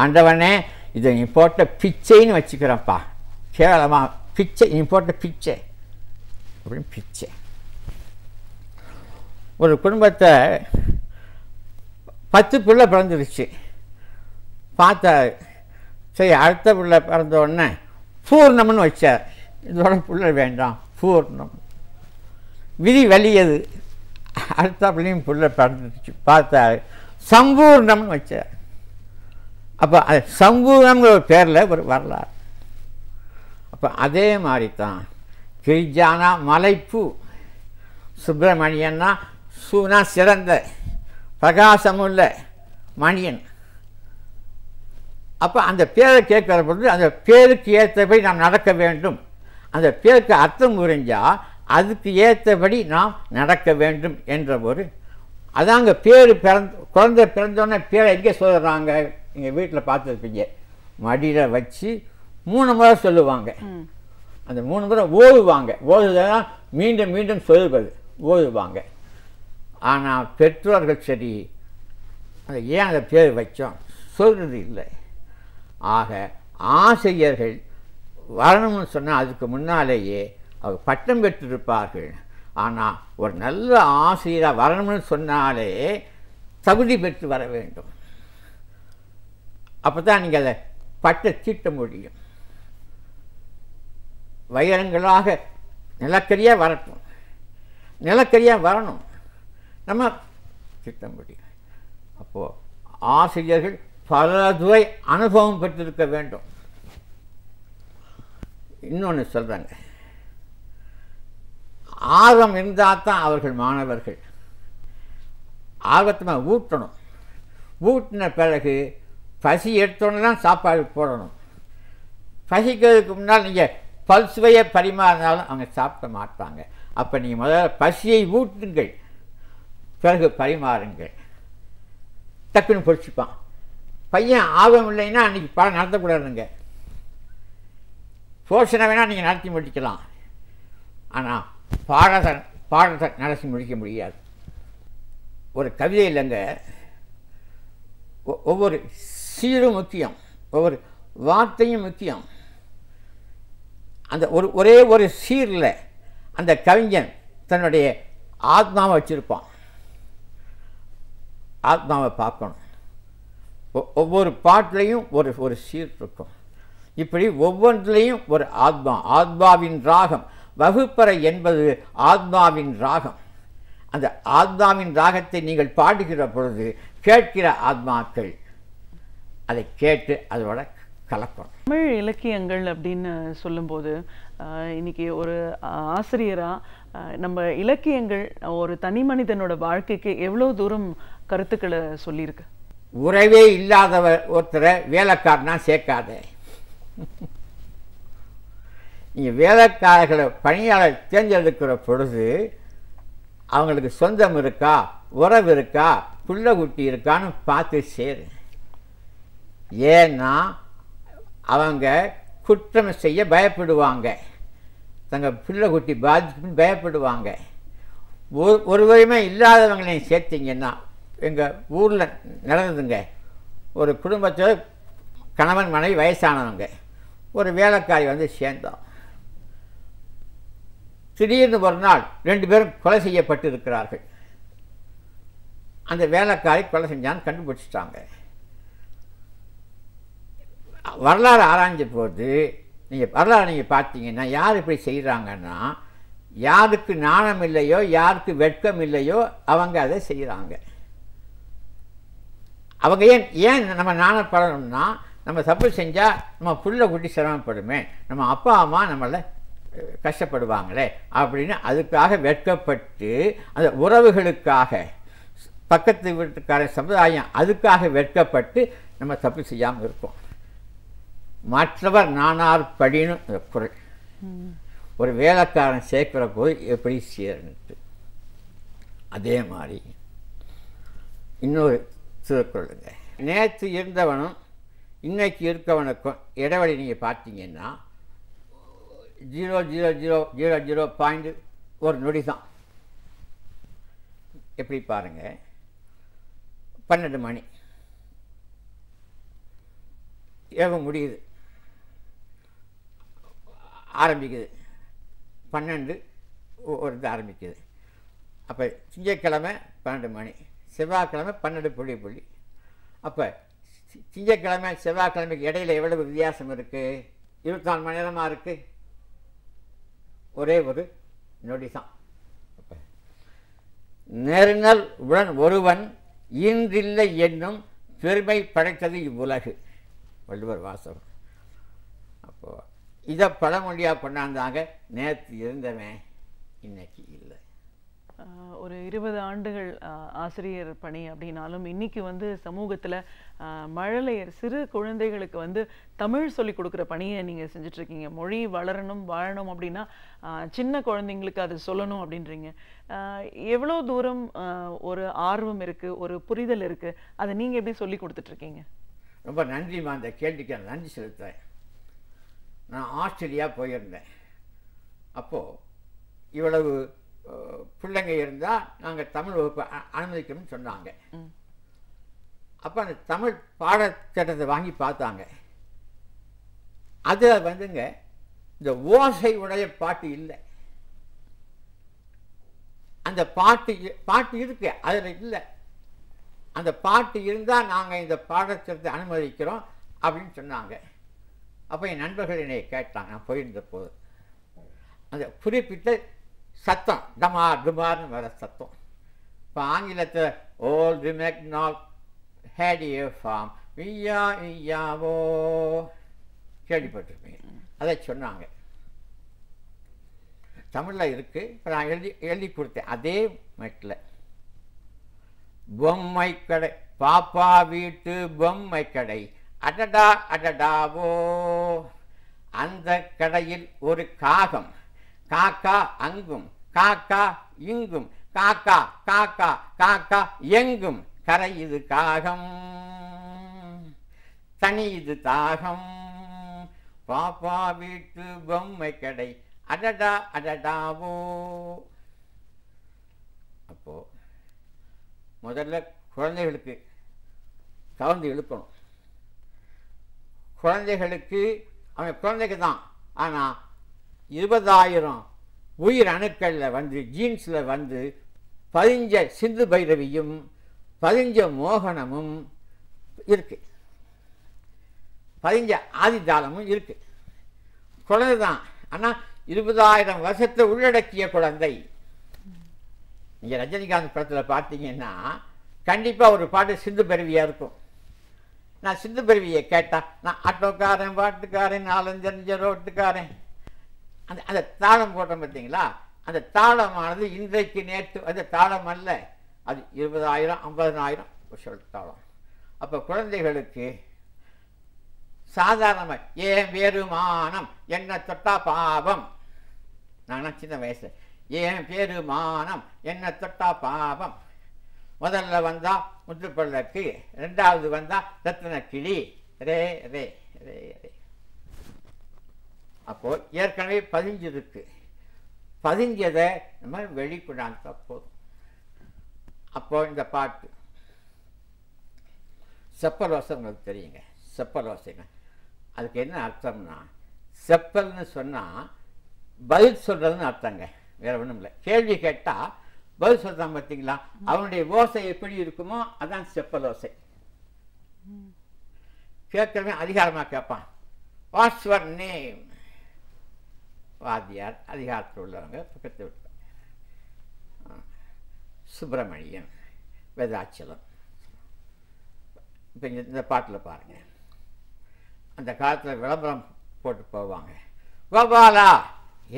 ஆண்டவனே இதை நீ போட்ட பிச்சைன்னு வச்சுக்கிறப்பா கேவலமாக பிச்சை நீ போட்ட பிச்சை அப்படின்னு பிச்சை ஒரு குடும்பத்தை பத்து பிள்ளை பிறந்துருச்சு பார்த்தா சரி அடுத்த பிள்ளை பிறந்த உடனே பூர்ணம்னு வச்சார் இதோட பிள்ளை வேண்டாம் பூர்ணம் விதி வலியது அடுத்தாப்புலையும் புள்ள பறந்துச்சு பார்த்தா சம்பூர்ணம்னு வச்சார் அப்போ அது சம்பூர்ணம்ங்கிற ஒரு பேரில் ஒரு வரலாறு அப்போ அதே மாதிரி தான் கிரிஜானா மலைப்பூ சுப்பிரமணியன்னா சூனா சிறந்த பிரகாசமுள்ள மணியன் அப்போ அந்த பேரை கேட்குற பொழுது அந்த பேருக்கு ஏற்றபடி நாம் நடக்க வேண்டும் அந்த பேருக்கு அர்த்தம் புரிஞ்சால் அதுக்கு ஏற்றபடி நாம் நடக்க வேண்டும் என்ற ஒரு அதாங்க பேர் பிறந்த குழந்த பிறந்தோடனே பேரை எங்கே சொல்கிறாங்க எங்கள் வீட்டில் பார்த்துருப்பீங்க மடியில் வச்சு மூணு முறை சொல்லுவாங்க அந்த மூணு முறை ஓதுவாங்க ஓதுதான் மீண்டும் மீண்டும் சொல்லுவது ஓதுவாங்க ஆனால் பெற்றோர்கள் சரி அதை ஏன் அந்த பேர் வச்சோம் சொல்கிறது இல்லை ஆக ஆசிரியர்கள் வரணும்னு சொன்னால் அதுக்கு முன்னாலேயே அவர் பட்டம் பெற்றிருப்பார்கள் ஆனால் ஒரு நல்ல ஆசிரியராக வரணும்னு சொன்னாலே தகுதி பெற்று வர வேண்டும் அப்போ தான் நீங்கள் அதை பட்ட சீட்ட முடியும் வைரங்களாக நிலக்கரியாக வரட்டும் நிலக்கரியாக வரணும் நம்ம திட்டம் முடியும் அப்போது ஆசிரியர்கள் பலதுவை அனுபவம் பெற்றிருக்க வேண்டும் இன்னொன்று சொல்கிறாங்க ஆர்வம் இருந்தால் தான் அவர்கள் மாணவர்கள் ஆர்வத்தமாக ஊட்டணும் ஊட்டின பிறகு பசி எடுத்தோன்னு தான் சாப்பாடு போடணும் பசிக்கிறதுக்கு முன்னால் நீங்கள் பல் சுவையை பரிமாறினாலும் அவங்க சாப்பிட மாட்டாங்க அப்போ நீங்கள் முதல்ல பசியை ஊட்டுங்கள் பிறகு பரிமாறுங்கள் டக்குன்னு பிடிச்சிப்பான் பையன் ஆர்வம் இல்லைன்னா அன்றைக்கி படம் நடத்தக்கூடாதுங்க போஷனை வேணால் நீங்கள் நடத்தி முடிக்கலாம் ஆனால் பாடகன் பாடத்தை நடத்தி முடிக்க முடியாது ஒரு கவிதை இல்லைங்க ஒவ்வொரு சீரும் முக்கியம் ஒவ்வொரு வார்த்தையும் முக்கியம் அந்த ஒரு ஒரே ஒரு சீரில் அந்த கவிஞன் தன்னுடைய ஆத்மாவை வச்சுருப்பான் ஆத்மாவை பார்க்கணும் ஒவ்வொரு பாட்டிலையும் ஒரு ஒரு சீர் இருக்கும் இப்படி ஒவ்வொன்றிலையும் ஒரு ஆத்மா ஆத்மாவின் ராகம் வகுப்பறை என்பது ஆத்மாவின் ராகம் அந்த ஆத்மாவின் ராகத்தை நீங்கள் பாடுகிற பொழுது கேட்கிற ஆத்மாக்கள் அதை கேட்டு அதோட கலப்பம் தமிழ் இலக்கியங்கள் அப்படின்னு சொல்லும்போது இன்னைக்கு ஒரு ஆசிரியராக நம்ம இலக்கியங்கள் ஒரு தனி மனிதனோட வாழ்க்கைக்கு எவ்வளோ தூரம் கருத்துக்களை சொல்லியிருக்கு உறவே இல்லாதவர் ஒருத்தரை வேலைக்காரனா சேர்க்காதே நீங்கள் வேலைக்காரர்களை பணியாளர் தேர்ந்தெடுக்கிற பொழுது அவங்களுக்கு சொந்தம் இருக்கா உறவு இருக்கா புள்ள குட்டி இருக்கான்னு பார்த்து சேரு ஏன்னா அவங்க குற்றம் செய்ய பயப்படுவாங்க தங்கள் பிள்ளை குட்டி பாதிக்குன்னு பயப்படுவாங்க ஒரு ஒருவருமே இல்லாதவங்களையும் சேர்த்திங்கன்னா எங்கள் ஊரில் நடந்ததுங்க ஒரு குடும்பத்தில் கணவன் மனைவி வயசானவங்க ஒரு வேலைக்காரி வந்து சேர்ந்தோம் திடீர்னு ஒரு நாள் ரெண்டு பேரும் கொலை செய்யப்பட்டு இருக்கிறார்கள் அந்த வேலைக்காரி கொலை செஞ்சான்னு கண்டுபிடிச்சிட்டாங்க வரலாறு ஆராய்ஞ்ச போது நீங்கள் வரலாறு நீங்கள் பார்த்தீங்கன்னா யார் இப்படி செய்கிறாங்கன்னா யாருக்கு நாணம் இல்லையோ யாருக்கு வெட்கம் இல்லையோ அவங்க அதை செய்கிறாங்க அவங்க ஏன் ஏன் நம்ம நாணப்படணும்னா நம்ம தப்பு செஞ்சால் நம்ம புள்ள குட்டி சிரமப்படுமே நம்ம அப்பா அம்மா நம்மளை கஷ்டப்படுவாங்களே அப்படின்னு அதுக்காக வெட்கப்பட்டு அந்த உறவுகளுக்காக பக்கத்து வீட்டுக்கார சமுதாயம் அதுக்காக வெட்கப்பட்டு நம்ம தப்பு செய்யாமல் இருக்கோம் மற்றவர் நானார் படின்னு இந்த குரல் ஒரு வேலைக்காரன் சேர்க்கிற போது எப்படி சேரணுட்டு அதே மாதிரி இன்னொரு சிறுக்குறளுங்க நேற்று இருந்தவனும் இன்னைக்கு இருக்கவனுக்கும் இடைவெளி நீங்கள் பார்த்தீங்கன்னா zero zero zero zero zero point ஒரு நொடி தான் எப்படி பாருங்கள் பன்னெண்டு மணி ஏகம் முடியுது ஆரம்பிக்குது பன்னெண்டு ஒரு இது ஆரம்பிக்குது அப்போ திங்கக்கிழமை பன்னெண்டு மணி செவ்வாய்க்கிழமை பன்னெண்டு புள்ளி புள்ளி அப்போ திங்கக்கிழமை செவ்வாய்க்கிழமைக்கு இடையில் எவ்வளவு வித்தியாசம் இருக்குது இருபத்தி நாலு மணி நேரமாக இருக்குது ஒரே ஒரு நொடி தான் நெருங்கல் உடன் ஒருவன் இன்றில்லை என்னும் பெருமை படைத்தது இவ்வுலகு வள்ளுவர் வாசகம் அப்போது இதை பழமொழியாக கொண்டாந்தாங்க நேற்று இருந்தவன் இன்னைக்கு இல்லை ஒரு இருபது ஆண்டுகள் ஆசிரியர் பணி அப்படின்னாலும் இன்னைக்கு வந்து சமூகத்தில் மழலையர் சிறு குழந்தைகளுக்கு வந்து தமிழ் சொல்லி கொடுக்குற பணியை நீங்கள் செஞ்சிட்ருக்கீங்க மொழி வளரணும் வாழணும் அப்படின்னா சின்ன குழந்தைங்களுக்கு அது சொல்லணும் அப்படின்றீங்க எவ்வளோ தூரம் ஒரு ஆர்வம் இருக்குது ஒரு புரிதல் இருக்குது அதை நீங்கள் எப்படி சொல்லி கொடுத்துட்ருக்கீங்க ரொம்ப நன்றிமா அந்த கேள்விக்கு நன்றி செலுத்துறேன் நான் ஆஸ்திரேலியா போயிருந்தேன் அப்போது இவ்வளவு பிள்ளைங்க இருந்தால் நாங்கள் தமிழ் வகுப்பு அனுமதிக்கணும்னு சொன்னாங்க அப்போ அந்த தமிழ் பாடத்திட்டத்தை வாங்கி பார்த்தாங்க அதில் வந்துங்க இந்த ஓசை உடைய பாட்டு இல்லை அந்த பாட்டு பாட்டு இருக்கு அதில் இல்லை அந்த பாட்டு இருந்தால் நாங்கள் இந்த பாடத்திட்டத்தை அனுமதிக்கிறோம் அப்படின்னு சொன்னாங்க அப்போ என் நண்பர்கள் என்னை கேட்டாங்க நான் போயிருந்த போது அந்த குறிப்பிட்ட சத்தம் டமா டுமார்னு வர சத்தம் இப்போ ஆங்கிலத்தில் ஓல் ரிமெக் நாக் ஹேட் ஏ ஃபார்ம் ஐயா ஐயாவோ கேள்விப்பட்டிருப்பீங்க அதை சொன்னாங்க தமிழில் இருக்குது இப்போ நான் எழுதி எழுதி கொடுத்தேன் அதே மெட்டில் பொம்மை கடை பாப்பா வீட்டு பொம்மை கடை அடடா அடடாவோ அந்த கடையில் ஒரு காகம் காக்கா அங்கும் காக்கா இங்கும் காக்கா காக்கா காக்கா எங்கும் கரை இது காகம் தனி இது தாகம் பாப்பா வீட்டு பொம்மை கடை அடடா அடடாவோ அப்போ முதல்ல குழந்தைகளுக்கு கவர்ந்து இழுக்கணும் குழந்தைகளுக்கு அவன் குழந்தைக்கு தான் ஆனால் இருபதாயிரம் உயிர் அணுக்களில் வந்து ஜீன்ஸில் வந்து பதிஞ்ச சிந்து பைரவியும் பதிஞ்ச மோகனமும் இருக்குது பதிஞ்ச ஆதிதாளமும் இருக்குது குழந்தை தான் ஆனால் இருபதாயிரம் வருஷத்தை உள்ளடக்கிய குழந்தை நீங்கள் ரஜினிகாந்த் படத்தில் பார்த்தீங்கன்னா கண்டிப்பாக ஒரு பாட்டு சிந்து பருவியாக இருக்கும் நான் சிந்து பருவியை கேட்டால் நான் ஆட்டோக்காரன் பாட்டுக்காரன் நாலஞ்சஞ்ச ரோட்டுக்காரன் அந்த அந்த தாளம் போட்டோம் பார்த்தீங்களா அந்த தாளமானது இன்றைக்கு நேற்று அந்த தாளம் அல்ல அது இருபதாயிரம் ஐம்பதனாயிரம் சொல் தாளம் அப்போ குழந்தைகளுக்கு சாதாரணமாக ஏன் பெருமானம் என்ன தொட்டா பாவம் நான் சின்ன வயசு ஏன் பெருமானம் என்ன தொட்டா பாவம் முதல்ல வந்தால் முத்துப்பள்ளக்கு ரெண்டாவது வந்தால் கிளி ரே ரே ரே ரே அப்போது ஏற்கனவே பதிஞ்சிருக்கு பதிஞ்சதை நம்ம வெளிக்கொண்டாந்தா போதும் அப்போ இந்த பாட்டு செப்பரோசை உங்களுக்கு தெரியுங்க செப்பரோசைங்க அதுக்கு என்ன அர்த்தம்னா செப்பல்னு சொன்னால் பதில் சொல்கிறதுன்னு அர்த்தங்க வேறு ஒன்றும் இல்லை கேள்வி கேட்டால் பதில் சொல்கிறான் பார்த்தீங்களா அவனுடைய ஓசை எப்படி இருக்குமோ அதான் செப்பலோசை ஓசை அதிகாரமாக கேட்பான் வாட்ஸ் யுவர் நேம் வாத்தியார் அதிகாரத்தில் உள்ளவங்க பக்கத்து சுப்பிரமணியன் வேதாச்சலம் இப்போ இந்த பாட்டில் பாருங்கள் அந்த காலத்தில் விளம்பரம் போட்டு போவாங்க கோபாலா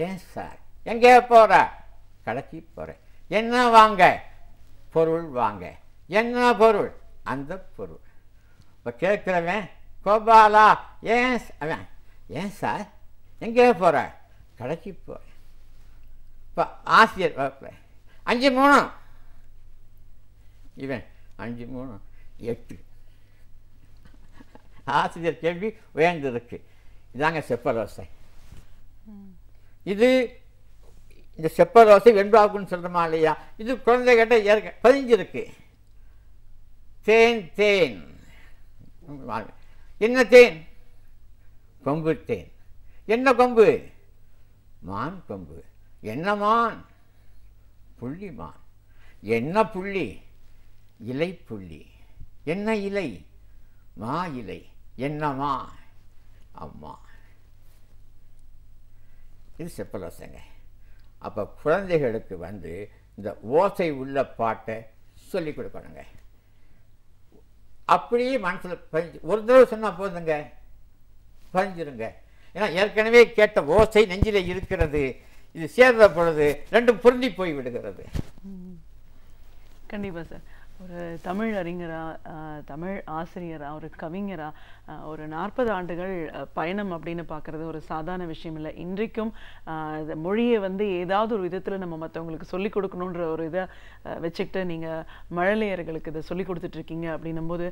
ஏன் சார் எங்கே போகிற கடைக்கு போகிறேன் என்ன வாங்க பொருள் வாங்க என்ன பொருள் அந்த பொருள் இப்போ கேட்குறவன் கோபாலா ஏன் அவன் ஏன் சார் எங்கே போகிற கடைசி போ இப்போ ஆசிரியர் அஞ்சு மூணு இவன் அஞ்சு மூணு எட்டு ஆசிரியர் கேள்வி உயர்ந்திருக்கு இதாங்க செப்பரோசை இது இந்த செப்பரோசை வெண்பாக்குன்னு சொல்கிறோமா இல்லையா இது குழந்தை கிட்ட ஏற்க பதிஞ்சிருக்கு தேன் தேன் என்ன தேன் கொம்பு தேன் என்ன கொம்பு மான் கொம்பு என்ன மான் புள்ளி மான் என்ன புள்ளி இலை புள்ளி என்ன இலை மா இலை என்னமா அம்மா இது செப்பலோசங்க அப்போ குழந்தைகளுக்கு வந்து இந்த ஓசை உள்ள பாட்டை சொல்லிக் கொடுக்கணுங்க அப்படியே மனசில் பதிஞ்சு ஒரு தடவை சொன்னால் போதுங்க பதிஞ்சிருங்க ஏன்னா ஏற்கனவே கேட்ட ஓசை நெஞ்சிலே இருக்கிறது இது சேர்ந்த பொழுது ரெண்டும் பொருந்தி போய் விடுகிறது கண்டிப்பாக சார் ஒரு தமிழ் அறிஞராக தமிழ் ஆசிரியராக ஒரு கவிஞராக ஒரு நாற்பது ஆண்டுகள் பயணம் அப்படின்னு பார்க்குறது ஒரு சாதாரண விஷயம் இல்லை இன்றைக்கும் மொழியை வந்து ஏதாவது ஒரு விதத்தில் நம்ம மற்றவங்களுக்கு சொல்லிக் கொடுக்கணுன்ற ஒரு இதை வச்சுக்கிட்டு நீங்கள் மழலையர்களுக்கு இதை சொல்லிக் கொடுத்துட்ருக்கீங்க அப்படின்னும்போது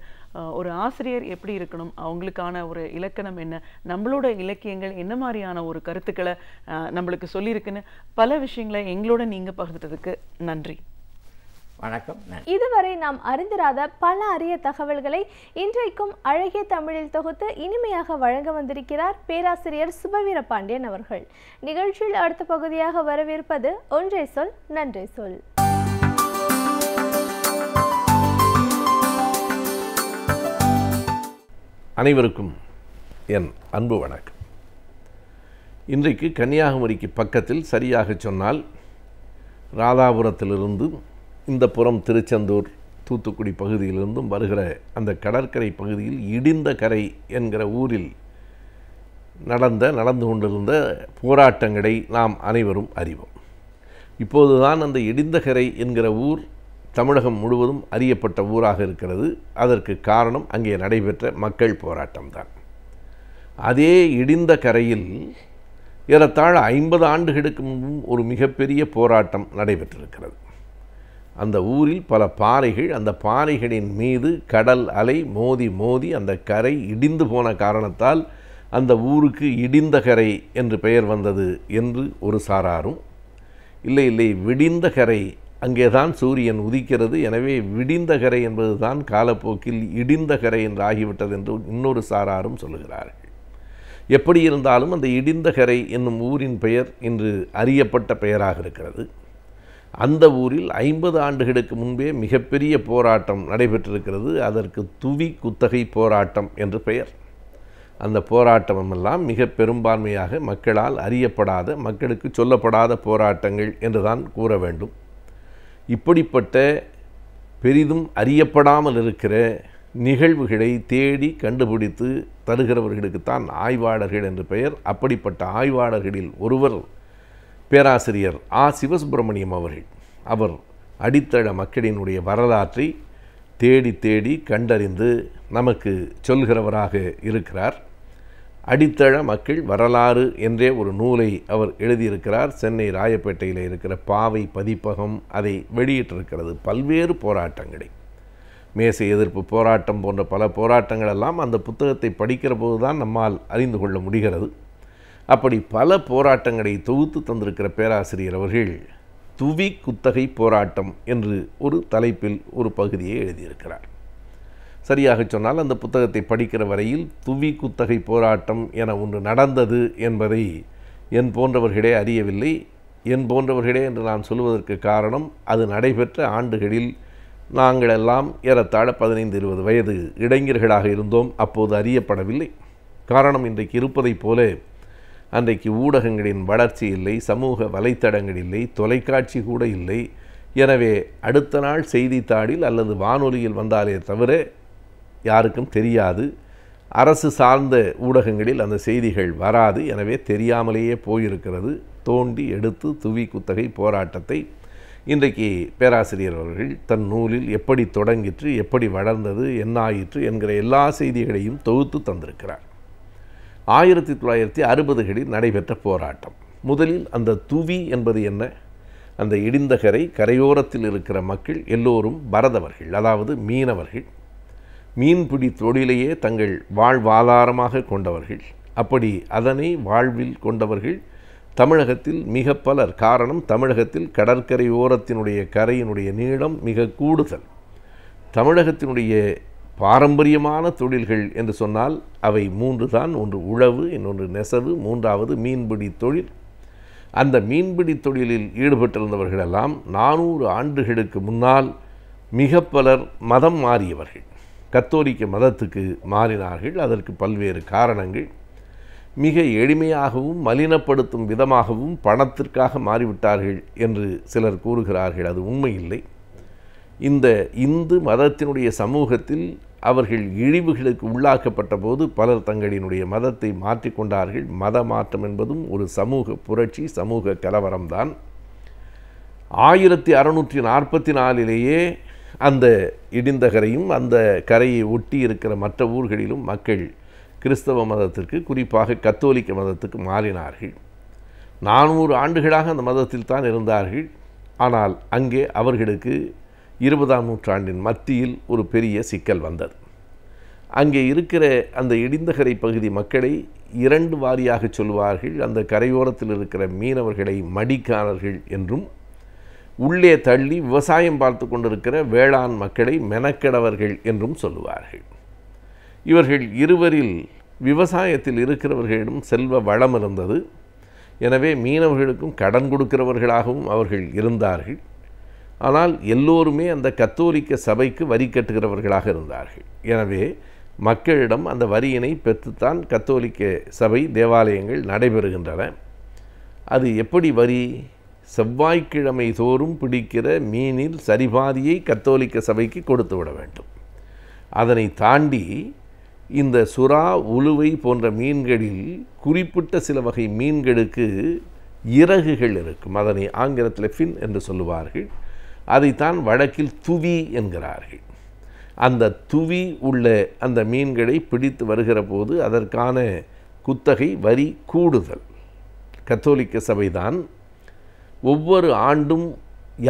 ஒரு ஆசிரியர் எப்படி இருக்கணும் அவங்களுக்கான ஒரு இலக்கணம் என்ன நம்மளோட இலக்கியங்கள் என்ன மாதிரியான ஒரு கருத்துக்களை நம்மளுக்கு சொல்லியிருக்குன்னு பல விஷயங்களை எங்களோட நீங்கள் பகிர்ந்ததுக்கு நன்றி வணக்கம் இதுவரை நாம் அறிந்திராத பல அரிய தகவல்களை இன்றைக்கும் அழகிய தமிழில் தொகுத்து இனிமையாக வழங்க வந்திருக்கிறார் பேராசிரியர் சுபவீர பாண்டியன் அவர்கள் நிகழ்ச்சியில் அடுத்த பகுதியாக வரவிருப்பது ஒன்றை சொல் நன்றை சொல் அனைவருக்கும் என் அன்பு வணக்கம் இன்றைக்கு கன்னியாகுமரிக்கு பக்கத்தில் சரியாக சொன்னால் ராதாபுரத்திலிருந்து இந்த புறம் திருச்செந்தூர் தூத்துக்குடி பகுதியிலிருந்தும் வருகிற அந்த கடற்கரை பகுதியில் இடிந்த கரை என்கிற ஊரில் நடந்த நடந்து கொண்டிருந்த போராட்டங்களை நாம் அனைவரும் அறிவோம் இப்போது தான் அந்த இடிந்தகரை என்கிற ஊர் தமிழகம் முழுவதும் அறியப்பட்ட ஊராக இருக்கிறது அதற்கு காரணம் அங்கே நடைபெற்ற மக்கள் போராட்டம்தான் அதே இடிந்த கரையில் ஏறத்தாழ ஐம்பது ஆண்டுகளுக்கு முன்பும் ஒரு மிகப்பெரிய போராட்டம் நடைபெற்றிருக்கிறது அந்த ஊரில் பல பாறைகள் அந்த பாறைகளின் மீது கடல் அலை மோதி மோதி அந்த கரை இடிந்து போன காரணத்தால் அந்த ஊருக்கு இடிந்த கரை என்று பெயர் வந்தது என்று ஒரு சாராரும் இல்லை இல்லை விடிந்த கரை அங்கேதான் சூரியன் உதிக்கிறது எனவே விடிந்த கரை என்பதுதான் காலப்போக்கில் இடிந்த கரை என்று ஆகிவிட்டது என்று இன்னொரு சாராரும் சொல்லுகிறார்கள் எப்படி இருந்தாலும் அந்த இடிந்த கரை என்னும் ஊரின் பெயர் இன்று அறியப்பட்ட பெயராக இருக்கிறது அந்த ஊரில் ஐம்பது ஆண்டுகளுக்கு முன்பே மிகப்பெரிய போராட்டம் நடைபெற்றிருக்கிறது அதற்கு துவி குத்தகை போராட்டம் என்று பெயர் அந்த போராட்டமெல்லாம் மிக பெரும்பான்மையாக மக்களால் அறியப்படாத மக்களுக்கு சொல்லப்படாத போராட்டங்கள் என்று தான் கூற வேண்டும் இப்படிப்பட்ட பெரிதும் அறியப்படாமல் இருக்கிற நிகழ்வுகளை தேடி கண்டுபிடித்து தருகிறவர்களுக்குத்தான் ஆய்வாளர்கள் என்று பெயர் அப்படிப்பட்ட ஆய்வாளர்களில் ஒருவர் பேராசிரியர் ஆ சிவசுப்பிரமணியம் அவர்கள் அவர் அடித்தள மக்களினுடைய வரலாற்றை தேடி தேடி கண்டறிந்து நமக்கு சொல்கிறவராக இருக்கிறார் அடித்தள மக்கள் வரலாறு என்றே ஒரு நூலை அவர் எழுதியிருக்கிறார் சென்னை ராயப்பேட்டையில் இருக்கிற பாவை பதிப்பகம் அதை வெளியிட்டிருக்கிறது பல்வேறு போராட்டங்களை மேசை எதிர்ப்பு போராட்டம் போன்ற பல போராட்டங்களெல்லாம் அந்த புத்தகத்தை படிக்கிற போது தான் நம்மால் அறிந்து கொள்ள முடிகிறது அப்படி பல போராட்டங்களை தொகுத்து தந்திருக்கிற பேராசிரியர் அவர்கள் துவி குத்தகை போராட்டம் என்று ஒரு தலைப்பில் ஒரு பகுதியை எழுதியிருக்கிறார் சரியாக சொன்னால் அந்த புத்தகத்தை படிக்கிற வரையில் துவி குத்தகை போராட்டம் என ஒன்று நடந்தது என்பதை என் போன்றவர்களே அறியவில்லை என் போன்றவர்களே என்று நான் சொல்வதற்கு காரணம் அது நடைபெற்ற ஆண்டுகளில் நாங்களெல்லாம் ஏறத்தாழ பதினைந்து இருபது வயது இளைஞர்களாக இருந்தோம் அப்போது அறியப்படவில்லை காரணம் இன்றைக்கு இருப்பதைப் போல அன்றைக்கு ஊடகங்களின் வளர்ச்சி இல்லை சமூக வலைத்தடங்கள் இல்லை தொலைக்காட்சி கூட இல்லை எனவே அடுத்த நாள் செய்தித்தாளில் அல்லது வானொலியில் வந்தாலே தவிர யாருக்கும் தெரியாது அரசு சார்ந்த ஊடகங்களில் அந்த செய்திகள் வராது எனவே தெரியாமலேயே போயிருக்கிறது தோண்டி எடுத்து துவி குத்தகை போராட்டத்தை இன்றைக்கு பேராசிரியர் அவர்கள் தன் நூலில் எப்படி தொடங்கிற்று எப்படி வளர்ந்தது என்னாயிற்று என்கிற எல்லா செய்திகளையும் தொகுத்து தந்திருக்கிறார் ஆயிரத்தி தொள்ளாயிரத்தி அறுபதுகளில் நடைபெற்ற போராட்டம் முதலில் அந்த துவி என்பது என்ன அந்த இடிந்த கரை கரையோரத்தில் இருக்கிற மக்கள் எல்லோரும் பரதவர்கள் அதாவது மீனவர்கள் மீன்பிடி தொழிலையே தங்கள் வாழ்வாதாரமாக கொண்டவர்கள் அப்படி அதனை வாழ்வில் கொண்டவர்கள் தமிழகத்தில் மிக பலர் காரணம் தமிழகத்தில் கடற்கரையோரத்தினுடைய கரையினுடைய நீளம் மிக கூடுதல் தமிழகத்தினுடைய பாரம்பரியமான தொழில்கள் என்று சொன்னால் அவை மூன்று தான் ஒன்று உழவு இன்னொன்று நெசவு மூன்றாவது மீன்பிடி தொழில் அந்த மீன்பிடி தொழிலில் ஈடுபட்டிருந்தவர்களெல்லாம் நானூறு ஆண்டுகளுக்கு முன்னால் மிக பலர் மதம் மாறியவர்கள் கத்தோலிக்க மதத்துக்கு மாறினார்கள் அதற்கு பல்வேறு காரணங்கள் மிக எளிமையாகவும் மலினப்படுத்தும் விதமாகவும் பணத்திற்காக மாறிவிட்டார்கள் என்று சிலர் கூறுகிறார்கள் அது உண்மையில்லை இந்த இந்து மதத்தினுடைய சமூகத்தில் அவர்கள் இழிவுகளுக்கு உள்ளாக்கப்பட்ட போது பலர் தங்களினுடைய மதத்தை மாற்றிக்கொண்டார்கள் மத மாற்றம் என்பதும் ஒரு சமூக புரட்சி சமூக கலவரம்தான் ஆயிரத்தி அறநூற்றி நாற்பத்தி நாலிலேயே அந்த இடிந்தகரையும் அந்த கரையை ஒட்டி இருக்கிற மற்ற ஊர்களிலும் மக்கள் கிறிஸ்தவ மதத்திற்கு குறிப்பாக கத்தோலிக்க மதத்துக்கு மாறினார்கள் நானூறு ஆண்டுகளாக அந்த மதத்தில் தான் இருந்தார்கள் ஆனால் அங்கே அவர்களுக்கு இருபதாம் நூற்றாண்டின் மத்தியில் ஒரு பெரிய சிக்கல் வந்தது அங்கே இருக்கிற அந்த இடிந்தகரை பகுதி மக்களை இரண்டு வாரியாக சொல்வார்கள் அந்த கரையோரத்தில் இருக்கிற மீனவர்களை மடிக்காரர்கள் என்றும் உள்ளே தள்ளி விவசாயம் பார்த்து கொண்டிருக்கிற வேளாண் மக்களை மெனக்கடவர்கள் என்றும் சொல்லுவார்கள் இவர்கள் இருவரில் விவசாயத்தில் இருக்கிறவர்களிடம் செல்வ வளம் இருந்தது எனவே மீனவர்களுக்கும் கடன் கொடுக்கிறவர்களாகவும் அவர்கள் இருந்தார்கள் ஆனால் எல்லோருமே அந்த கத்தோலிக்க சபைக்கு வரி கட்டுகிறவர்களாக இருந்தார்கள் எனவே மக்களிடம் அந்த வரியினை பெற்றுத்தான் கத்தோலிக்க சபை தேவாலயங்கள் நடைபெறுகின்றன அது எப்படி வரி செவ்வாய்க்கிழமை தோறும் பிடிக்கிற மீனில் சரிபாதியை கத்தோலிக்க சபைக்கு கொடுத்து விட வேண்டும் அதனை தாண்டி இந்த சுறா உளுவை போன்ற மீன்களில் குறிப்பிட்ட சில வகை மீன்களுக்கு இறகுகள் இருக்கும் அதனை ஆங்கிலத்தில் ஃபின் என்று சொல்லுவார்கள் அதைத்தான் வழக்கில் துவி என்கிறார்கள் அந்த துவி உள்ள அந்த மீன்களை பிடித்து வருகிற போது அதற்கான குத்தகை வரி கூடுதல் கத்தோலிக்க சபைதான் ஒவ்வொரு ஆண்டும்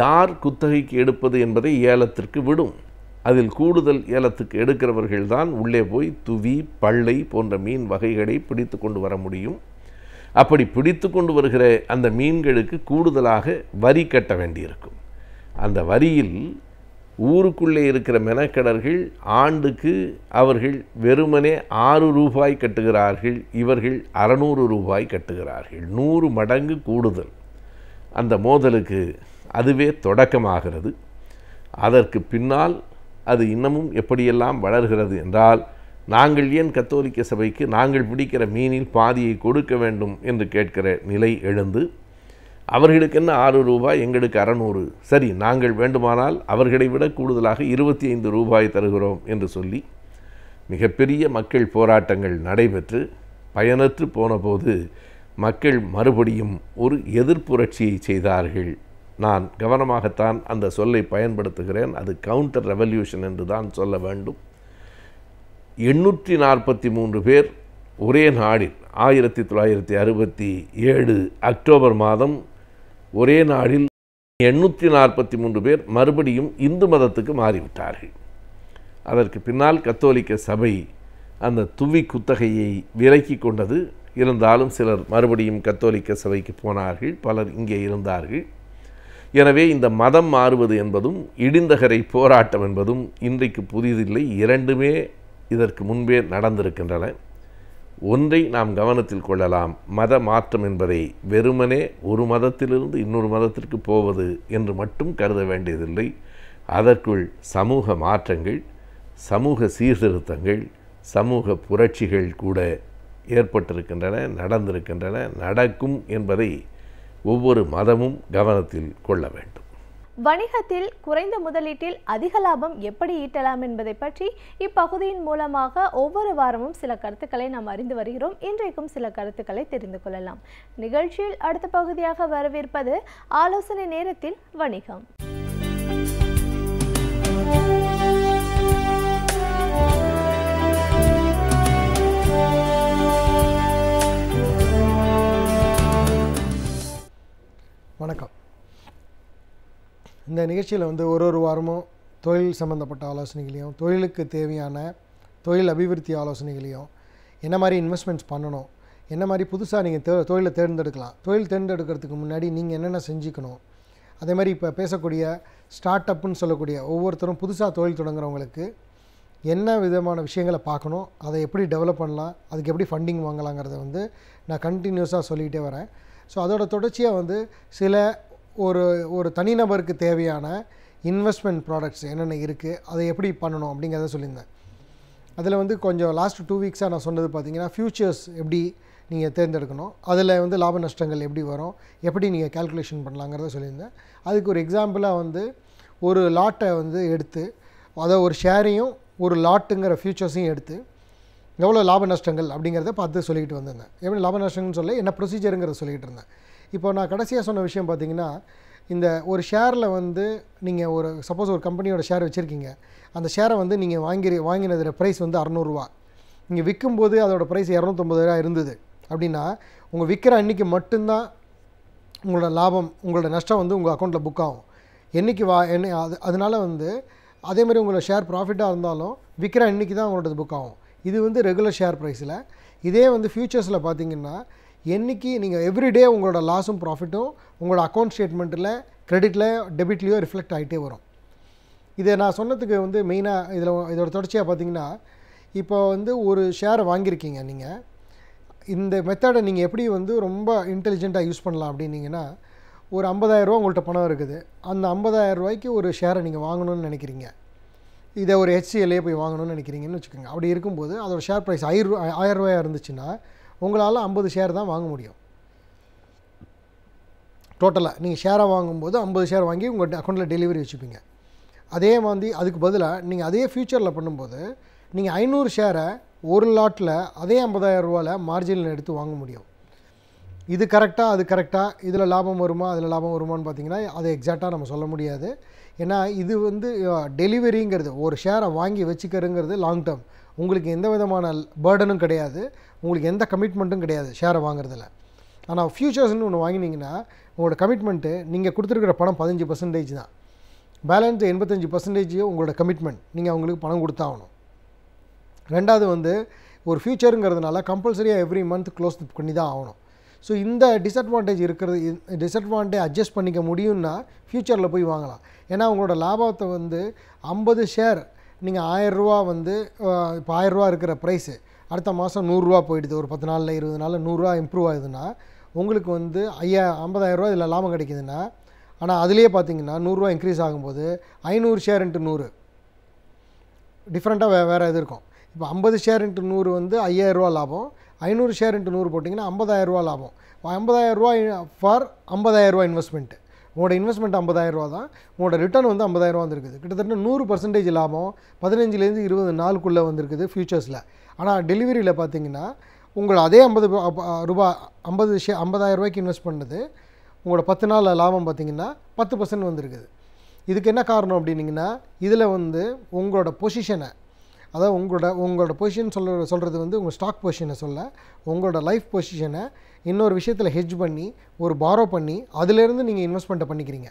யார் குத்தகைக்கு எடுப்பது என்பதை ஏலத்திற்கு விடும் அதில் கூடுதல் ஏலத்துக்கு எடுக்கிறவர்கள்தான் உள்ளே போய் துவி பள்ளை போன்ற மீன் வகைகளை பிடித்து கொண்டு வர முடியும் அப்படி பிடித்து கொண்டு வருகிற அந்த மீன்களுக்கு கூடுதலாக வரி கட்ட வேண்டியிருக்கும் அந்த வரியில் ஊருக்குள்ளே இருக்கிற மெனக்கடர்கள் ஆண்டுக்கு அவர்கள் வெறுமனே ஆறு ரூபாய் கட்டுகிறார்கள் இவர்கள் அறநூறு ரூபாய் கட்டுகிறார்கள் நூறு மடங்கு கூடுதல் அந்த மோதலுக்கு அதுவே தொடக்கமாகிறது அதற்கு பின்னால் அது இன்னமும் எப்படியெல்லாம் வளர்கிறது என்றால் நாங்கள் ஏன் கத்தோலிக்க சபைக்கு நாங்கள் பிடிக்கிற மீனில் பாதியை கொடுக்க வேண்டும் என்று கேட்கிற நிலை எழுந்து அவர்களுக்கு என்ன ஆறு ரூபாய் எங்களுக்கு அறநூறு சரி நாங்கள் வேண்டுமானால் அவர்களை விட கூடுதலாக இருபத்தி ஐந்து ரூபாய் தருகிறோம் என்று சொல்லி மிகப்பெரிய மக்கள் போராட்டங்கள் நடைபெற்று பயனற்று போனபோது மக்கள் மறுபடியும் ஒரு எதிர்ப்புரட்சியை செய்தார்கள் நான் கவனமாகத்தான் அந்த சொல்லை பயன்படுத்துகிறேன் அது கவுண்டர் ரெவல்யூஷன் என்று தான் சொல்ல வேண்டும் எண்ணூற்றி நாற்பத்தி மூன்று பேர் ஒரே நாளில் ஆயிரத்தி தொள்ளாயிரத்தி அறுபத்தி ஏழு அக்டோபர் மாதம் ஒரே நாளில் எண்ணூற்றி நாற்பத்தி மூன்று பேர் மறுபடியும் இந்து மதத்துக்கு மாறிவிட்டார்கள் அதற்கு பின்னால் கத்தோலிக்க சபை அந்த துவி குத்தகையை விலக்கி கொண்டது இருந்தாலும் சிலர் மறுபடியும் கத்தோலிக்க சபைக்கு போனார்கள் பலர் இங்கே இருந்தார்கள் எனவே இந்த மதம் மாறுவது என்பதும் இடிந்தகரை போராட்டம் என்பதும் இன்றைக்கு புதிதில்லை இரண்டுமே இதற்கு முன்பே நடந்திருக்கின்றன ஒன்றை நாம் கவனத்தில் கொள்ளலாம் மத மாற்றம் என்பதை வெறுமனே ஒரு மதத்திலிருந்து இன்னொரு மதத்திற்கு போவது என்று மட்டும் கருத வேண்டியதில்லை அதற்குள் சமூக மாற்றங்கள் சமூக சீர்திருத்தங்கள் சமூக புரட்சிகள் கூட ஏற்பட்டிருக்கின்றன நடந்திருக்கின்றன நடக்கும் என்பதை ஒவ்வொரு மதமும் கவனத்தில் கொள்ள வேண்டும் வணிகத்தில் குறைந்த முதலீட்டில் அதிக லாபம் எப்படி ஈட்டலாம் என்பதை பற்றி இப்பகுதியின் மூலமாக ஒவ்வொரு வாரமும் சில கருத்துக்களை நாம் அறிந்து வருகிறோம் இன்றைக்கும் சில கருத்துக்களை தெரிந்து கொள்ளலாம் நிகழ்ச்சியில் அடுத்த பகுதியாக வரவேற்பது ஆலோசனை நேரத்தில் வணிகம் வணக்கம் இந்த நிகழ்ச்சியில் வந்து ஒரு ஒரு வாரமும் தொழில் சம்மந்தப்பட்ட ஆலோசனைகளையும் தொழிலுக்கு தேவையான தொழில் அபிவிருத்தி ஆலோசனைகளையும் என்ன மாதிரி இன்வெஸ்ட்மெண்ட்ஸ் பண்ணணும் என்ன மாதிரி புதுசாக நீங்கள் தே தொழிலை தேர்ந்தெடுக்கலாம் தொழில் தேர்ந்தெடுக்கிறதுக்கு முன்னாடி நீங்கள் என்னென்ன செஞ்சுக்கணும் அதே மாதிரி இப்போ பேசக்கூடிய ஸ்டார்ட் அப்புன்னு சொல்லக்கூடிய ஒவ்வொருத்தரும் புதுசாக தொழில் தொடங்குறவங்களுக்கு என்ன விதமான விஷயங்களை பார்க்கணும் அதை எப்படி டெவலப் பண்ணலாம் அதுக்கு எப்படி ஃபண்டிங் வாங்கலாங்கிறத வந்து நான் கண்டினியூஸாக சொல்லிக்கிட்டே வரேன் ஸோ அதோட தொடர்ச்சியாக வந்து சில ஒரு ஒரு தனிநபருக்கு தேவையான இன்வெஸ்ட்மெண்ட் ப்ராடக்ட்ஸ் என்னென்ன இருக்குது அதை எப்படி பண்ணணும் அப்படிங்கிறத சொல்லியிருந்தேன் அதில் வந்து கொஞ்சம் லாஸ்ட் டூ வீக்ஸாக நான் சொன்னது பார்த்தீங்கன்னா ஃப்யூச்சர்ஸ் எப்படி நீங்கள் தேர்ந்தெடுக்கணும் அதில் வந்து லாப நஷ்டங்கள் எப்படி வரும் எப்படி நீங்கள் கேல்குலேஷன் பண்ணலாங்கிறத சொல்லியிருந்தேன் அதுக்கு ஒரு எக்ஸாம்பிளாக வந்து ஒரு லாட்டை வந்து எடுத்து அதை ஒரு ஷேரையும் ஒரு லாட்டுங்கிற ஃப்யூச்சர்ஸையும் எடுத்து எவ்வளோ லாப நஷ்டங்கள் அப்படிங்கிறத பார்த்து சொல்லிக்கிட்டு வந்திருந்தேன் எப்படி லாப நஷ்டங்கள்னு சொல்ல என்ன ப்ரொசீஜருங்கிறத சொல்லிகிட்டு இருந்தேன் இப்போ நான் கடைசியாக சொன்ன விஷயம் பார்த்தீங்கன்னா இந்த ஒரு ஷேரில் வந்து நீங்கள் ஒரு சப்போஸ் ஒரு கம்பெனியோட ஷேர் வச்சுருக்கீங்க அந்த ஷேரை வந்து நீங்கள் வாங்கி வாங்கினதில் ப்ரைஸ் வந்து அறநூறுவா நீங்கள் விற்கும்போது அதோடய ப்ரைஸ் இரநூத்தொம்பது ரூபா இருந்தது அப்படின்னா உங்கள் விற்கிற அன்றைக்கி மட்டும்தான் உங்களோட லாபம் உங்களோட நஷ்டம் வந்து உங்கள் அக்கௌண்ட்டில் புக் ஆகும் என்றைக்கு வா என்ன அது அதனால் வந்து அதேமாதிரி உங்களோட ஷேர் ப்ராஃபிட்டாக இருந்தாலும் விற்கிற அன்றைக்கி தான் உங்களோடது புக் ஆகும் இது வந்து ரெகுலர் ஷேர் ப்ரைஸில் இதே வந்து ஃப்யூச்சர்ஸில் பார்த்தீங்கன்னா என்றைக்கு நீங்கள் எவ்ரிடே உங்களோட லாஸும் ப்ராஃபிட்டும் உங்களோட அக்கௌண்ட் ஸ்டேட்மெண்ட்டில் கிரெடிட்டில் டெபிட்லேயோ ரிஃப்ளெக்ட் ஆகிட்டே வரும் இதை நான் சொன்னதுக்கு வந்து மெயினாக இதில் இதோட தொடர்ச்சியாக பார்த்தீங்கன்னா இப்போ வந்து ஒரு ஷேரை வாங்கியிருக்கீங்க நீங்கள் இந்த மெத்தடை நீங்கள் எப்படி வந்து ரொம்ப இன்டெலிஜென்ட்டாக யூஸ் பண்ணலாம் அப்படின்னீங்கன்னா ஒரு ஐம்பதாயிரரூவா உங்கள்கிட்ட பணம் இருக்குது அந்த ஐம்பதாயிரம் ரூபாய்க்கு ஒரு ஷேரை நீங்கள் வாங்கணும்னு நினைக்கிறீங்க இதை ஒரு ஹெச்சிஎல்லே போய் வாங்கணும்னு நினைக்கிறீங்கன்னு வச்சுக்கோங்க அப்படி இருக்கும்போது அதோட ஷேர் ப்ரைஸ் ஆயிரம் ஆயிரம் ரூபாயாக இருந்துச்சுன்னா உங்களால் ஐம்பது ஷேர் தான் வாங்க முடியும் டோட்டலாக நீங்கள் ஷேராக வாங்கும்போது ஐம்பது ஷேர் வாங்கி உங்கள் அக்கௌண்ட்டில் டெலிவரி வச்சுப்பீங்க அதே மாதிரி அதுக்கு பதிலாக நீங்கள் அதே ஃப்யூச்சரில் பண்ணும்போது நீங்கள் ஐநூறு ஷேரை ஒரு லாட்டில் அதே ஐம்பதாயிரம் ரூபாவில் மார்ஜினில் எடுத்து வாங்க முடியும் இது கரெக்டாக அது கரெக்டாக இதில் லாபம் வருமா அதில் லாபம் வருமானு பார்த்தீங்கன்னா அதை எக்ஸாக்டாக நம்ம சொல்ல முடியாது ஏன்னா இது வந்து டெலிவரிங்கிறது ஒரு ஷேரை வாங்கி வச்சுக்கிறதுங்கிறது லாங் டேர்ம் உங்களுக்கு எந்த விதமான பேர்டனும் கிடையாது உங்களுக்கு எந்த கமிட்மெண்ட்டும் கிடையாது ஷேரை வாங்குறதுல ஆனால் ஃபியூச்சர்ஸ்னு ஒன்று வாங்கினீங்கன்னா உங்களோட கமிட்மெண்ட்டு நீங்கள் கொடுத்துருக்கிற பணம் பதினஞ்சு பர்சன்டேஜ் தான் பேலன்ஸ் எண்பத்தஞ்சு பர்சன்டேஜ் உங்களோட கமிட்மெண்ட் நீங்கள் அவங்களுக்கு பணம் கொடுத்தாகணும் ரெண்டாவது வந்து ஒரு ஃபியூச்சருங்கிறதுனால கம்பல்சரியாக எவ்ரி மந்த் க்ளோஸ் பண்ணி தான் ஆகணும் ஸோ இந்த டிஸ்அட்வான்டேஜ் இருக்கிறது டிஸ்அட்வான்டேஜ் அட்ஜஸ்ட் பண்ணிக்க முடியும்னா ஃப்யூச்சரில் போய் வாங்கலாம் ஏன்னா உங்களோட லாபத்தை வந்து ஐம்பது ஷேர் நீங்கள் ஆயரூவா வந்து இப்போ ஆயரூவா இருக்கிற ப்ரைஸு அடுத்த மாதம் நூறுரூவா போயிடுது ஒரு பத்து நாளில் இருபது நாளில் நூறுரூவா இம்ப்ரூவ் ஆகுதுன்னா உங்களுக்கு வந்து ஐயா ஐம்பதாயிரரூவா இதில் லாபம் கிடைக்குதுன்னா ஆனால் அதுலேயே பார்த்தீங்கன்னா நூறுரூவா இன்க்ரீஸ் ஆகும்போது ஐநூறு ஷேர் இன்ட்டு நூறு டிஃப்ரெண்ட்டாக வே வேறு இது இருக்கும் இப்போ ஐம்பது ஷேர் இன்ட்டு நூறு வந்து ஐயாயிரரூவா லாபம் ஐநூறு ஷேர் இன்ட்டு நூறு போட்டிங்கன்னா ஐம்பதாயிரரூவா லாபம் ஐம்பதாயிரரூவா ஃபார் ஐம்பதாயிரரூவா இன்வெஸ்ட்மெண்ட்டு உங்களோட இன்வெஸ்ட்மெண்ட் ரூபா தான் உங்களோட ரிட்டர்ன் வந்து ரூபா வந்துருக்குது கிட்டத்தட்ட நூறு பர்சன்டேஜ் லாபம் பதினஞ்சுலேருந்து இருபது நாளுக்குள்ளே வந்திருக்குது ஃபியூச்சர்ஸில் ஆனால் டெலிவரியில் பார்த்தீங்கன்னா உங்களை அதே ஐம்பது ரூபா ஐம்பது ஷே ரூபாய்க்கு இன்வெஸ்ட் பண்ணது உங்களோட பத்து நாள் லாபம் பார்த்திங்கன்னா பத்து பர்சன்ட் வந்திருக்குது இதுக்கு என்ன காரணம் அப்படின்னிங்கன்னா இதில் வந்து உங்களோட பொசிஷனை அதாவது உங்களோட உங்களோட பொசிஷன் சொல்கிற சொல்கிறது வந்து உங்கள் ஸ்டாக் பொசிஷனை சொல்ல உங்களோட லைஃப் பொசிஷனை இன்னொரு விஷயத்தில் ஹெஜ் பண்ணி ஒரு பாரோ பண்ணி அதுலேருந்து நீங்கள் இன்வெஸ்ட்மெண்ட்டை பண்ணிக்கிறீங்க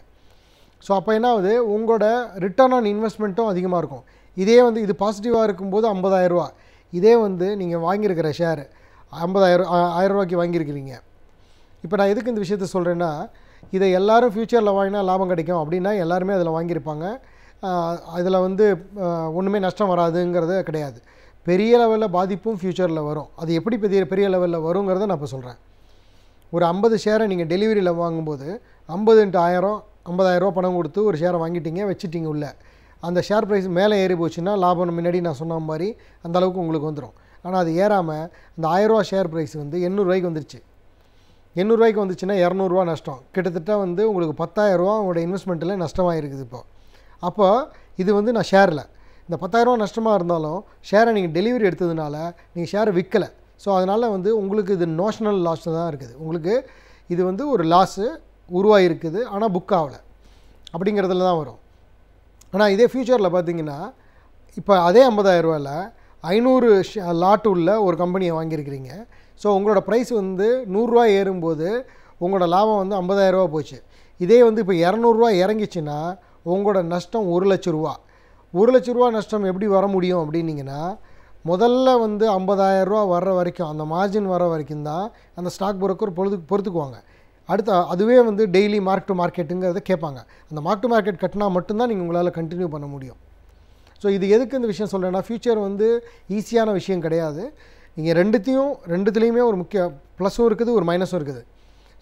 ஸோ அப்போ என்ன ஆகுது உங்களோட ரிட்டர்ன் ஆன் இன்வெஸ்ட்மெண்ட்டும் அதிகமாக இருக்கும் இதே வந்து இது பாசிட்டிவாக இருக்கும்போது ஐம்பதாயிரரூவா இதே வந்து நீங்கள் வாங்கியிருக்கிற ஷேர் ஐம்பதாயிரம் ரூபாய்க்கு வாங்கியிருக்கிறீங்க இப்போ நான் எதுக்கு இந்த விஷயத்த சொல்கிறேன்னா இதை எல்லோரும் ஃப்யூச்சரில் வாங்கினா லாபம் கிடைக்கும் அப்படின்னா எல்லாருமே அதில் வாங்கியிருப்பாங்க அதில் வந்து ஒன்றுமே நஷ்டம் வராதுங்கிறது கிடையாது பெரிய லெவலில் பாதிப்பும் ஃப்யூச்சரில் வரும் அது எப்படி பெரிய பெரிய லெவலில் வருங்கிறத நான் இப்போ சொல்கிறேன் ஒரு ஐம்பது ஷேரை நீங்கள் டெலிவரியில் வாங்கும்போது ஐம்பது இன்ட்டு ஆயிரம் ஐம்பதாயிரரூவா பணம் கொடுத்து ஒரு ஷேரை வாங்கிட்டீங்க வச்சுட்டிங்க உள்ளே அந்த ஷேர் ப்ரைஸ் மேலே ஏறி போச்சுன்னா லாபம் முன்னாடி நான் சொன்ன மாதிரி அந்த அளவுக்கு உங்களுக்கு வந்துடும் ஆனால் அது ஏறாமல் அந்த ஆயிரரூவா ஷேர் ப்ரைஸ் வந்து எண்ணூறுரூவாய்க்கு வந்துருச்சு எண்ணூறுரூவாய்க்கு வந்துச்சுன்னா இரநூறுவா நஷ்டம் கிட்டத்தட்ட வந்து உங்களுக்கு பத்தாயிரரூவா உங்களோட இன்வெஸ்ட்மெண்ட்டில் நஷ்டமாக இருக்குது இப்போது அப்போ இது வந்து நான் ஷேரில் இந்த பத்தாயிரரூவா நஷ்டமாக இருந்தாலும் ஷேரை நீங்கள் டெலிவரி எடுத்ததுனால நீங்கள் ஷேரை விற்கலை ஸோ அதனால் வந்து உங்களுக்கு இது நோஷனல் லாஸ் தான் இருக்குது உங்களுக்கு இது வந்து ஒரு லாஸு உருவாகிருக்குது ஆனால் புக் ஆகலை அப்படிங்கிறதுல தான் வரும் ஆனால் இதே ஃப்யூச்சரில் பார்த்தீங்கன்னா இப்போ அதே ரூபாயில் ஐநூறு லாட் உள்ள ஒரு கம்பெனியை வாங்கியிருக்கிறீங்க ஸோ உங்களோட ப்ரைஸ் வந்து நூறுரூவா ஏறும்போது உங்களோட லாபம் வந்து ஐம்பதாயிரரூவா போச்சு இதே வந்து இப்போ இரநூறுவா இறங்கிச்சின்னா உங்களோட நஷ்டம் ஒரு லட்ச ரூபா ஒரு லட்ச ரூபா நஷ்டம் எப்படி வர முடியும் அப்படின்னீங்கன்னா முதல்ல வந்து ஐம்பதாயிரம் ரூபா வர்ற வரைக்கும் அந்த மார்ஜின் வர வரைக்கும் தான் அந்த ஸ்டாக் புரோக்கர் பொழுது பொறுத்துக்குவாங்க அடுத்த அதுவே வந்து டெய்லி மார்க் டு மார்க்கெட்டுங்கிறத கேட்பாங்க அந்த மார்க் டு மார்க்கெட் கட்டினா மட்டும்தான் நீங்கள் உங்களால் கண்டினியூ பண்ண முடியும் ஸோ இது எதுக்கு இந்த விஷயம் சொல்கிறேன்னா ஃபியூச்சர் வந்து ஈஸியான விஷயம் கிடையாது நீங்கள் ரெண்டுத்தையும் ரெண்டுத்துலேயுமே ஒரு முக்கிய ப்ளஸும் இருக்குது ஒரு மைனஸும் இருக்குது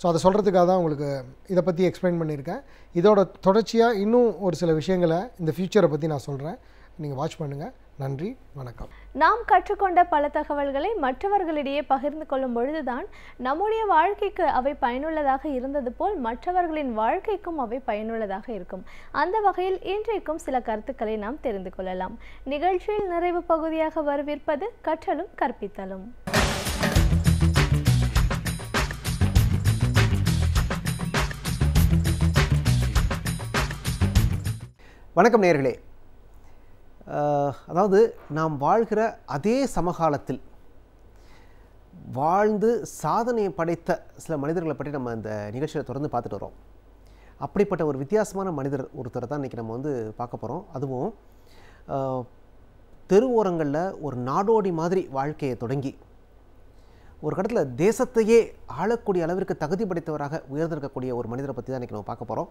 ஸோ அதை சொல்கிறதுக்காக தான் உங்களுக்கு இதை பற்றி எக்ஸ்பிளைன் பண்ணியிருக்கேன் இதோட தொடர்ச்சியாக இன்னும் ஒரு சில விஷயங்களை இந்த ஃப்யூச்சரை பற்றி நான் சொல்கிறேன் நீங்கள் வாட்ச் பண்ணுங்கள் நன்றி வணக்கம் நாம் கற்றுக்கொண்ட பல தகவல்களை மற்றவர்களிடையே பகிர்ந்து கொள்ளும் பொழுதுதான் நம்முடைய வாழ்க்கைக்கு அவை பயனுள்ளதாக இருந்தது போல் மற்றவர்களின் வாழ்க்கைக்கும் அவை பயனுள்ளதாக இருக்கும் அந்த வகையில் இன்றைக்கும் சில கருத்துக்களை நாம் தெரிந்து கொள்ளலாம் நிகழ்ச்சியில் நிறைவு பகுதியாக வரவிருப்பது கற்றலும் கற்பித்தலும் வணக்கம் நேர்களே அதாவது நாம் வாழ்கிற அதே சமகாலத்தில் வாழ்ந்து சாதனையை படைத்த சில மனிதர்களை பற்றி நம்ம இந்த நிகழ்ச்சியில் தொடர்ந்து பார்த்துட்டு வரோம் அப்படிப்பட்ட ஒரு வித்தியாசமான மனிதர் ஒருத்தரை தான் இன்றைக்கி நம்ம வந்து பார்க்க போகிறோம் அதுவும் தெரு ஓரங்களில் ஒரு நாடோடி மாதிரி வாழ்க்கையை தொடங்கி ஒரு கடத்தில் தேசத்தையே ஆளக்கூடிய அளவிற்கு தகுதி படைத்தவராக உயர்ந்திருக்கக்கூடிய ஒரு மனிதரை பற்றி தான் இன்றைக்கி நம்ம பார்க்க போகிறோம்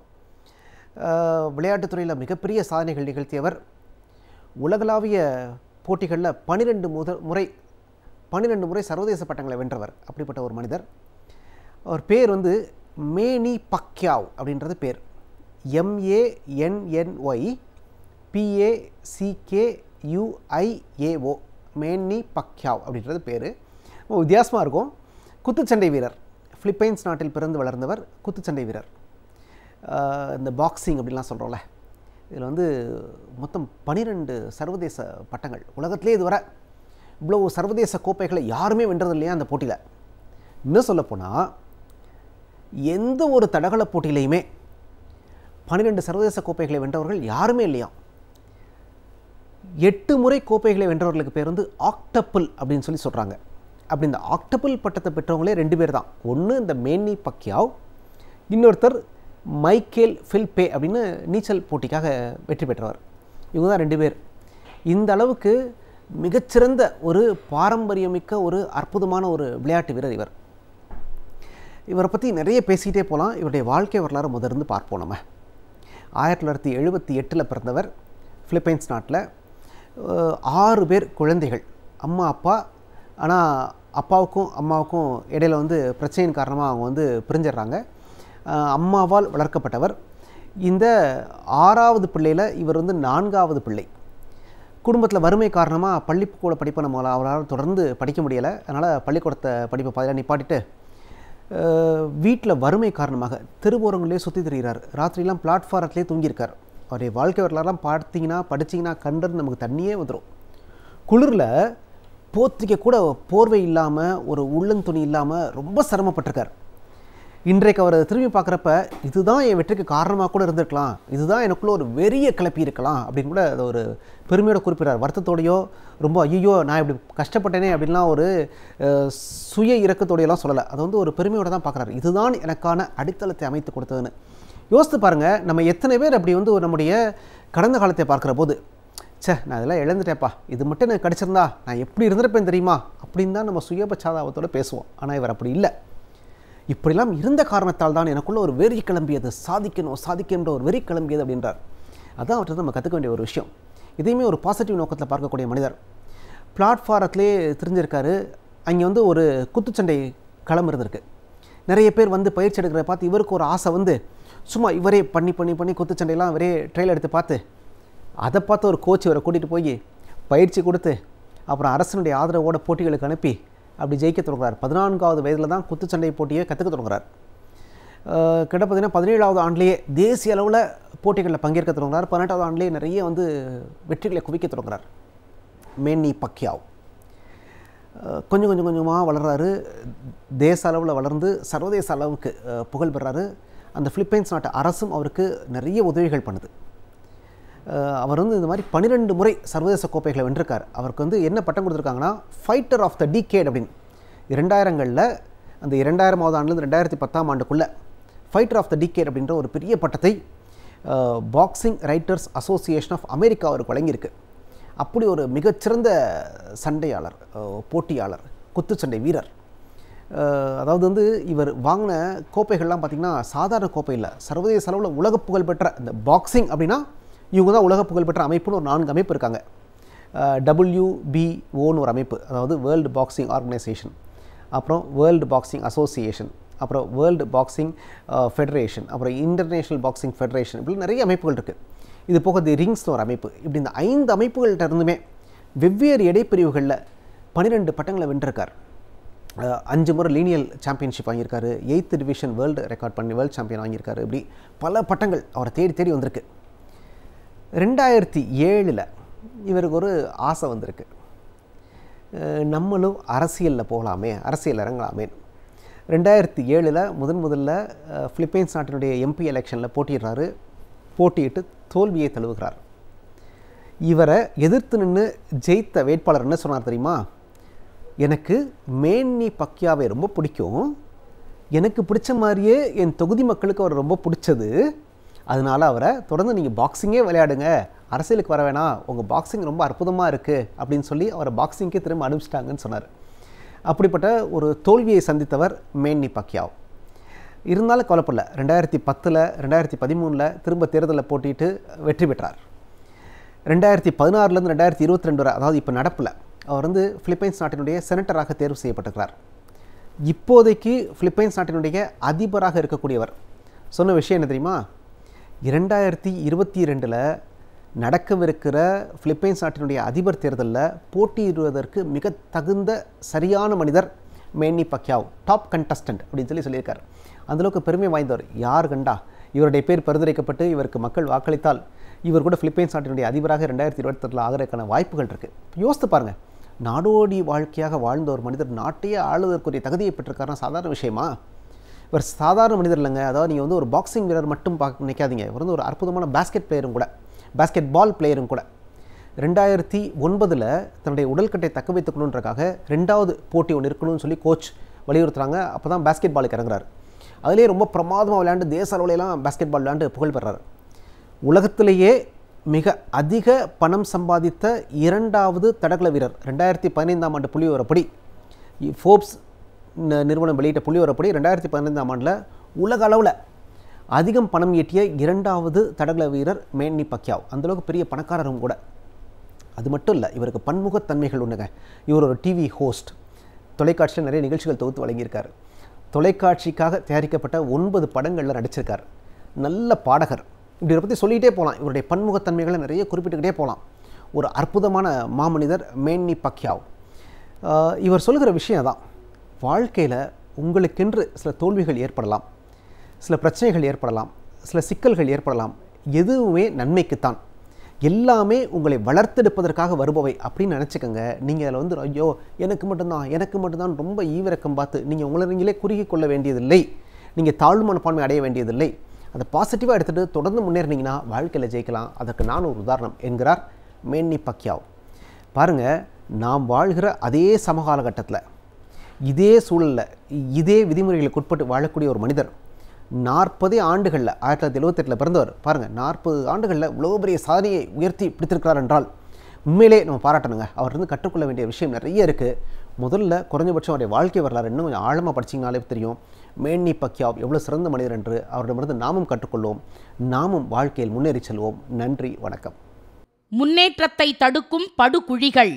விளையாட்டுத்துறையில் மிகப்பெரிய சாதனைகள் நிகழ்த்தியவர் உலகளாவிய போட்டிகளில் பன்னிரெண்டு முத முறை பன்னிரெண்டு முறை சர்வதேச பட்டங்களை வென்றவர் அப்படிப்பட்ட ஒரு மனிதர் அவர் பேர் வந்து மேனி பக்யாவ் அப்படின்றது பேர் எம்ஏஎன்என்ஒய் பிஏசிகே யுஐஏஓ மேனி பக்யாவ் அப்படின்றது பேர் வித்தியாசமாக இருக்கும் குத்துச்சண்டை வீரர் ஃபிலிப்பைன்ஸ் நாட்டில் பிறந்து வளர்ந்தவர் குத்துச்சண்டை வீரர் இந்த பாக்ஸிங் அப்படின்லாம் சொல்கிறோம்ல இதில் வந்து மொத்தம் பனிரெண்டு சர்வதேச பட்டங்கள் உலகத்திலே வர இவ்வளோ சர்வதேச கோப்பைகளை யாருமே வென்றது இல்லையா அந்த போட்டியில் இன்னும் சொல்லப்போனால் எந்த ஒரு தடகள போட்டியிலையுமே பன்னிரெண்டு சர்வதேச கோப்பைகளை வென்றவர்கள் யாருமே இல்லையா எட்டு முறை கோப்பைகளை வென்றவர்களுக்கு பேர் வந்து ஆக்டப்பிள் அப்படின்னு சொல்லி சொல்கிறாங்க அப்படி இந்த ஆக்டப்பிள் பட்டத்தை பெற்றவங்களே ரெண்டு பேர் தான் ஒன்று இந்த மேன்னி பக்கியாவ் இன்னொருத்தர் மைக்கேல் ஃபில்பே அப்படின்னு நீச்சல் போட்டிக்காக வெற்றி பெற்றவர் இவங்க தான் ரெண்டு பேர் இந்த அளவுக்கு மிகச்சிறந்த ஒரு பாரம்பரியமிக்க ஒரு அற்புதமான ஒரு விளையாட்டு வீரர் இவர் இவரை பற்றி நிறைய பேசிக்கிட்டே போகலாம் இவருடைய வாழ்க்கை வரலாறு முதலிருந்து பார்ப்போம் நம்ம ஆயிரத்தி தொள்ளாயிரத்தி எழுபத்தி எட்டில் பிறந்தவர் ஃபிலிப்பைன்ஸ் நாட்டில் ஆறு பேர் குழந்தைகள் அம்மா அப்பா ஆனால் அப்பாவுக்கும் அம்மாவுக்கும் இடையில் வந்து பிரச்சனையின் காரணமாக அவங்க வந்து பிரிஞ்சிடுறாங்க அம்மாவால் வளர்க்கப்பட்டவர் இந்த ஆறாவது பிள்ளையில் இவர் வந்து நான்காவது பிள்ளை குடும்பத்தில் வறுமை காரணமாக பள்ளிக்கூட படிப்பை நம்ம அவரால் தொடர்ந்து படிக்க முடியலை அதனால் பள்ளிக்கூடத்தை படிப்பை பாதியில் நிப்பாட்டிட்டு வீட்டில் வறுமை காரணமாக திருவோரங்களே சுற்றி திரிகிறார் ராத்திரிலாம் பிளாட்ஃபாரத்துலேயே தூங்கியிருக்கார் அவருடைய வாழ்க்கை வரலாறுலாம் பார்த்தீங்கன்னா படித்தீங்கன்னா கண்டது நமக்கு தண்ணியே வந்துடும் குளிரில் போத்திக்க கூட போர்வை இல்லாமல் ஒரு உள்ளன் துணி இல்லாமல் ரொம்ப சிரமப்பட்டிருக்கார் இன்றைக்கு அவர் அதை திரும்பி பார்க்குறப்ப இதுதான் என் வெற்றிக்கு காரணமாக கூட இருந்திருக்கலாம் இதுதான் எனக்குள்ளே ஒரு வெறிய கிளப்பி இருக்கலாம் அப்படின்னு கூட அதை ஒரு பெருமையோட குறிப்பிடார் வருத்தத்தோடையோ ரொம்ப ஐயோ நான் இப்படி கஷ்டப்பட்டேனே அப்படின்லாம் ஒரு சுய இறக்கத்தோடையெல்லாம் சொல்லலை அது வந்து ஒரு பெருமையோட தான் பார்க்குறாரு இதுதான் எனக்கான அடித்தளத்தை அமைத்து கொடுத்ததுன்னு யோசித்து பாருங்கள் நம்ம எத்தனை பேர் அப்படி வந்து நம்முடைய கடந்த காலத்தை பார்க்குற போது சே நான் இதெல்லாம் இழந்துட்டேப்பா இது மட்டும் எனக்கு கிடச்சிருந்தா நான் எப்படி இருந்திருப்பேன் தெரியுமா அப்படின்னு தான் நம்ம சுயபச்சாதாபத்தோடு பேசுவோம் ஆனால் இவர் அப்படி இல்லை இப்படிலாம் இருந்த காரணத்தால் தான் எனக்குள்ளே ஒரு வெறி கிளம்பியது சாதிக்கணும் சாதிக்கணுன்ற ஒரு வெறி கிளம்பியது அப்படின்றார் அதான் அவற்றை நம்ம கற்றுக்க வேண்டிய ஒரு விஷயம் இதையுமே ஒரு பாசிட்டிவ் நோக்கத்தில் பார்க்கக்கூடிய மனிதர் பிளாட்ஃபாரத்திலே தெரிஞ்சிருக்காரு அங்கே வந்து ஒரு குத்துச்சண்டை களம் இருந்திருக்கு நிறைய பேர் வந்து பயிற்சி எடுக்கிறத பார்த்து இவருக்கு ஒரு ஆசை வந்து சும்மா இவரே பண்ணி பண்ணி பண்ணி குத்துச்சண்டையெல்லாம் இவரே ட்ரெயில் எடுத்து பார்த்து அதை பார்த்து ஒரு கோச் இவரை கூட்டிகிட்டு போய் பயிற்சி கொடுத்து அப்புறம் அரசனுடைய ஆதரவோட போட்டிகளுக்கு அனுப்பி அப்படி ஜெயிக்க தொடங்குறார் பதினான்காவது வயதில் தான் குத்துச்சண்டை போட்டியை கற்றுக்க தொடங்குறார் கிட்ட பார்த்தீங்கன்னா பதினேழாவது ஆண்டிலேயே தேசிய அளவில் போட்டிகளில் பங்கேற்க தொடங்குறார் பதினெட்டாவது ஆண்டிலேயே நிறைய வந்து வெற்றிகளை குவிக்க தொடங்குறார் மேன்னி பக்யாவ் கொஞ்சம் கொஞ்சம் கொஞ்சமாக வளர்கிறாரு தேச அளவில் வளர்ந்து சர்வதேச அளவுக்கு புகழ் பெறாரு அந்த ஃபிலிப்பைன்ஸ் நாட்டு அரசும் அவருக்கு நிறைய உதவிகள் பண்ணுது அவர் வந்து இந்த மாதிரி பன்னிரெண்டு முறை சர்வதேச கோப்பைகளை வென்றிருக்கார் அவருக்கு வந்து என்ன பட்டம் கொடுத்துருக்காங்கன்னா ஃபைட்டர் ஆஃப் த டிகேட் அப்படின்னு இரண்டாயிரங்களில் அந்த இரண்டாயிரமாவது ஆண்டுலேருந்து ரெண்டாயிரத்தி பத்தாம் ஆண்டுக்குள்ளே ஃபைட்டர் ஆஃப் த டிகேட் அப்படின்ற ஒரு பெரிய பட்டத்தை boxing writers association of America அவருக்கு வழங்கியிருக்கு அப்படி ஒரு மிகச்சிறந்த சண்டையாளர் போட்டியாளர் குத்துச்சண்டை வீரர் அதாவது வந்து இவர் வாங்கின கோப்பைகள்லாம் பார்த்திங்கன்னா சாதாரண கோப்பை இல்லை சர்வதேச அளவில் உலக புகழ் பெற்ற இந்த பாக்ஸிங் அப்படின்னா இவங்க தான் உலக புகழ்பெற்ற அமைப்புன்னு ஒரு நான்கு அமைப்பு இருக்காங்க டபிள்யூபிஓன்னு ஒரு அமைப்பு அதாவது வேர்ல்டு பாக்ஸிங் ஆர்கனைசேஷன் அப்புறம் வேர்ல்டு பாக்ஸிங் அசோசியேஷன் அப்புறம் வேர்ல்டு பாக்ஸிங் ஃபெடரேஷன் அப்புறம் இன்டர்நேஷ்னல் பாக்ஸிங் ஃபெடரேஷன் இப்படி நிறைய அமைப்புகள் இருக்குது இது போக தி ரிங்ஸ்னு ஒரு அமைப்பு இப்படி இந்த ஐந்து அமைப்புகள்கிட்ட இருந்துமே வெவ்வேறு இடைப்பிரிவுகளில் பன்னிரெண்டு பட்டங்களை வென்றிருக்கார் அஞ்சு முறை லீனியல் சாம்பியன்ஷிப் வாங்கியிருக்காரு எயித்து டிவிஷன் வேர்ல்டு ரெக்கார்ட் பண்ணி வேர்ல்டு சாம்பியன் வாங்கியிருக்காரு இப்படி பல பட்டங்கள் அவரை தேடி தேடி வந்திருக்கு ரெண்டாயிரத்தி ஏழில் இவருக்கு ஒரு ஆசை வந்திருக்கு நம்மளும் அரசியலில் போகலாமே அரசியல் இறங்கலாமே ரெண்டாயிரத்தி ஏழில் முதன் முதல்ல ஃபிலிப்பைன்ஸ் நாட்டினுடைய எம்பி எலெக்ஷனில் போட்டிடுறாரு போட்டியிட்டு தோல்வியை தழுவுகிறார் இவரை எதிர்த்து நின்று ஜெயித்த வேட்பாளர் என்ன சொன்னார் தெரியுமா எனக்கு மேன்னி பக்கியாவை ரொம்ப பிடிக்கும் எனக்கு பிடிச்ச மாதிரியே என் தொகுதி மக்களுக்கு அவர் ரொம்ப பிடிச்சது அதனால் அவரை தொடர்ந்து நீங்கள் பாக்ஸிங்கே விளையாடுங்க அரசியலுக்கு வர வேணாம் உங்கள் பாக்ஸிங் ரொம்ப அற்புதமாக இருக்குது அப்படின்னு சொல்லி அவரை பாக்ஸிங்கே திரும்ப அனுப்பிச்சிட்டாங்கன்னு சொன்னார் அப்படிப்பட்ட ஒரு தோல்வியை சந்தித்தவர் மேன்னி பக்யாவ் இருந்தாலும் கவலைப்படல ரெண்டாயிரத்தி பத்தில் ரெண்டாயிரத்தி பதிமூணில் திரும்ப தேர்தலில் போட்டிட்டு வெற்றி பெற்றார் ரெண்டாயிரத்தி பதினாறுலேருந்து ரெண்டாயிரத்தி இருபத்தி ரெண்டு வரை அதாவது இப்போ நடப்பில் அவர் வந்து ஃபிலிப்பைன்ஸ் நாட்டினுடைய செனட்டராக தேர்வு செய்யப்பட்டிருக்கிறார் இப்போதைக்கு ஃபிலிப்பைன்ஸ் நாட்டினுடைய அதிபராக இருக்கக்கூடியவர் சொன்ன விஷயம் என்ன தெரியுமா இரண்டாயிரத்தி இருபத்தி இரண்டில் நடக்கவிருக்கிற பிலிப்பைன்ஸ் நாட்டினுடைய அதிபர் தேர்தலில் போட்டியிடுவதற்கு மிக தகுந்த சரியான மனிதர் மேன்னி பக்யாவ் டாப் கண்டஸ்டன்ட் அப்படின்னு சொல்லி சொல்லியிருக்கார் அந்தளவுக்கு பெருமை வாய்ந்தவர் யார் கண்டா இவருடைய பேர் பரிந்துரைக்கப்பட்டு இவருக்கு மக்கள் வாக்களித்தால் இவர் கூட பிலிப்பைன்ஸ் நாட்டினுடைய அதிபராக ரெண்டாயிரத்தி இருபத்தெட்டில் ஆகிறதுக்கான வாய்ப்புகள் இருக்குது யோசித்து பாருங்கள் நாடோடி வாழ்க்கையாக வாழ்ந்த ஒரு மனிதர் நாட்டையே ஆளுவதற்குரிய தகுதியை பெற்றிருக்காருன்னா சாதாரண விஷயமா இவர் சாதாரண மனிதர் இல்லைங்க அதாவது நீங்கள் வந்து ஒரு பாக்ஸிங் வீரர் மட்டும் பார்க்க நினைக்காதீங்க இவர் வந்து ஒரு அற்புதமான பேஸ்கெட் பிளேயரும் கூட பேஸ்கெட் பால் பிளேயரும் கூட ரெண்டாயிரத்தி ஒன்பதில் தன்னுடைய உடல்கட்டை தக்க வைத்துக்கணுன்றக்காக ரெண்டாவது போட்டி ஒன்று இருக்கணும்னு சொல்லி கோச் வலியுறுத்துறாங்க அப்போ தான் பேஸ்கெட் பாலுக்கு இறங்குறாரு அதிலே ரொம்ப பிரமாதமாக விளையாண்டு தேச அளவிலலாம் பேஸ்கெட் பால் விளையாண்டு புகழ் பெறாரு உலகத்திலேயே மிக அதிக பணம் சம்பாதித்த இரண்டாவது தடகள வீரர் ரெண்டாயிரத்தி பதினைந்தாம் ஆண்டு புள்ளி வரப்படி ஃபோர்ப்ஸ் நிறுவனம் வெளியிட்ட புள்ளி வரப்படி ரெண்டாயிரத்தி பதினைந்தாம் ஆண்டில் உலக அளவில் அதிகம் பணம் ஈட்டிய இரண்டாவது தடகள வீரர் மேன்னி பக்யாவ் அந்தளவுக்கு பெரிய பணக்காரரும் கூட அது மட்டும் இல்லை இவருக்கு பன்முகத்தன்மைகள் ஒன்றுங்க இவர் ஒரு டிவி ஹோஸ்ட் தொலைக்காட்சியில் நிறைய நிகழ்ச்சிகள் தொகுத்து வழங்கியிருக்கார் தொலைக்காட்சிக்காக தயாரிக்கப்பட்ட ஒன்பது படங்களில் நடிச்சிருக்கார் நல்ல பாடகர் இப்படி பற்றி சொல்லிகிட்டே போகலாம் இவருடைய பன்முகத்தன்மைகளை நிறைய குறிப்பிட்டுக்கிட்டே போகலாம் ஒரு அற்புதமான மாமனிதர் மேன்னி பக்யாவ் இவர் சொல்கிற விஷயம் தான் வாழ்க்கையில் உங்களுக்கென்று சில தோல்விகள் ஏற்படலாம் சில பிரச்சனைகள் ஏற்படலாம் சில சிக்கல்கள் ஏற்படலாம் எதுவுமே நன்மைக்குத்தான் எல்லாமே உங்களை வளர்த்தெடுப்பதற்காக வருபவை அப்படின்னு நினச்சிக்கோங்க நீங்கள் அதில் வந்து ஐயோ எனக்கு மட்டும்தான் எனக்கு மட்டும்தான் ரொம்ப ஈவிரக்கம் பார்த்து நீங்கள் உங்களை நீங்களே குறுகி கொள்ள வேண்டியதில்லை நீங்கள் தாழ்வு மனப்பான்மை அடைய வேண்டியதில்லை அதை பாசிட்டிவாக எடுத்துகிட்டு தொடர்ந்து முன்னேறினீங்கன்னா வாழ்க்கையில் ஜெயிக்கலாம் அதற்கு நான் ஒரு உதாரணம் என்கிறார் மேன்னி பக்யாவ் பாருங்கள் நாம் வாழ்கிற அதே சமகால கட்டத்தில் இதே சூழலில் இதே விதிமுறைகளுக்கு உட்பட்டு வாழக்கூடிய ஒரு மனிதர் நாற்பது ஆண்டுகளில் ஆயிரத்தி தொள்ளாயிரத்தி எழுபத்தெட்டில் பிறந்தவர் பாருங்கள் நாற்பது ஆண்டுகளில் இவ்வளோ பெரிய சாதனையை உயர்த்தி பிடித்திருக்கிறார் என்றால் உண்மையிலே நம்ம பாராட்டணுங்க அவர்லேருந்து கற்றுக்கொள்ள வேண்டிய விஷயம் நிறைய இருக்குது முதல்ல குறைஞ்சபட்சம் அவருடைய வாழ்க்கை வரலாறு இன்னும் கொஞ்சம் ஆழமாக படிச்சிங்கனாலே தெரியும் மேன்னி பக்யாவ் எவ்வளோ சிறந்த மனிதர் என்று அவரிடமிருந்து நாமும் கற்றுக்கொள்வோம் நாமும் வாழ்க்கையில் முன்னேறி செல்வோம் நன்றி வணக்கம் முன்னேற்றத்தை தடுக்கும் படுகுழிகள்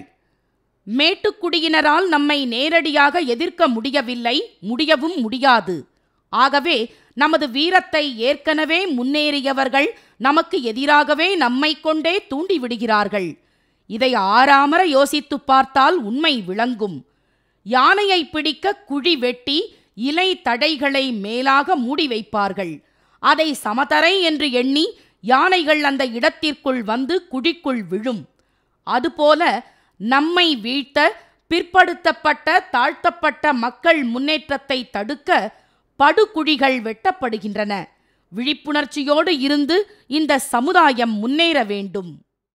மேட்டுக்குடியினரால் நம்மை நேரடியாக எதிர்க்க முடியவில்லை முடியவும் முடியாது ஆகவே நமது வீரத்தை ஏற்கனவே முன்னேறியவர்கள் நமக்கு எதிராகவே நம்மை கொண்டே தூண்டிவிடுகிறார்கள் இதை ஆறாமற யோசித்து பார்த்தால் உண்மை விளங்கும் யானையை பிடிக்க குழி வெட்டி இலை தடைகளை மேலாக மூடி வைப்பார்கள் அதை சமதரை என்று எண்ணி யானைகள் அந்த இடத்திற்குள் வந்து குழிக்குள் விழும் அதுபோல நம்மை வீழ்த்த பிற்படுத்தப்பட்ட தாழ்த்தப்பட்ட மக்கள் முன்னேற்றத்தை தடுக்க படுகுழிகள் வெட்டப்படுகின்றன விழிப்புணர்ச்சியோடு இருந்து இந்த சமுதாயம் முன்னேற வேண்டும்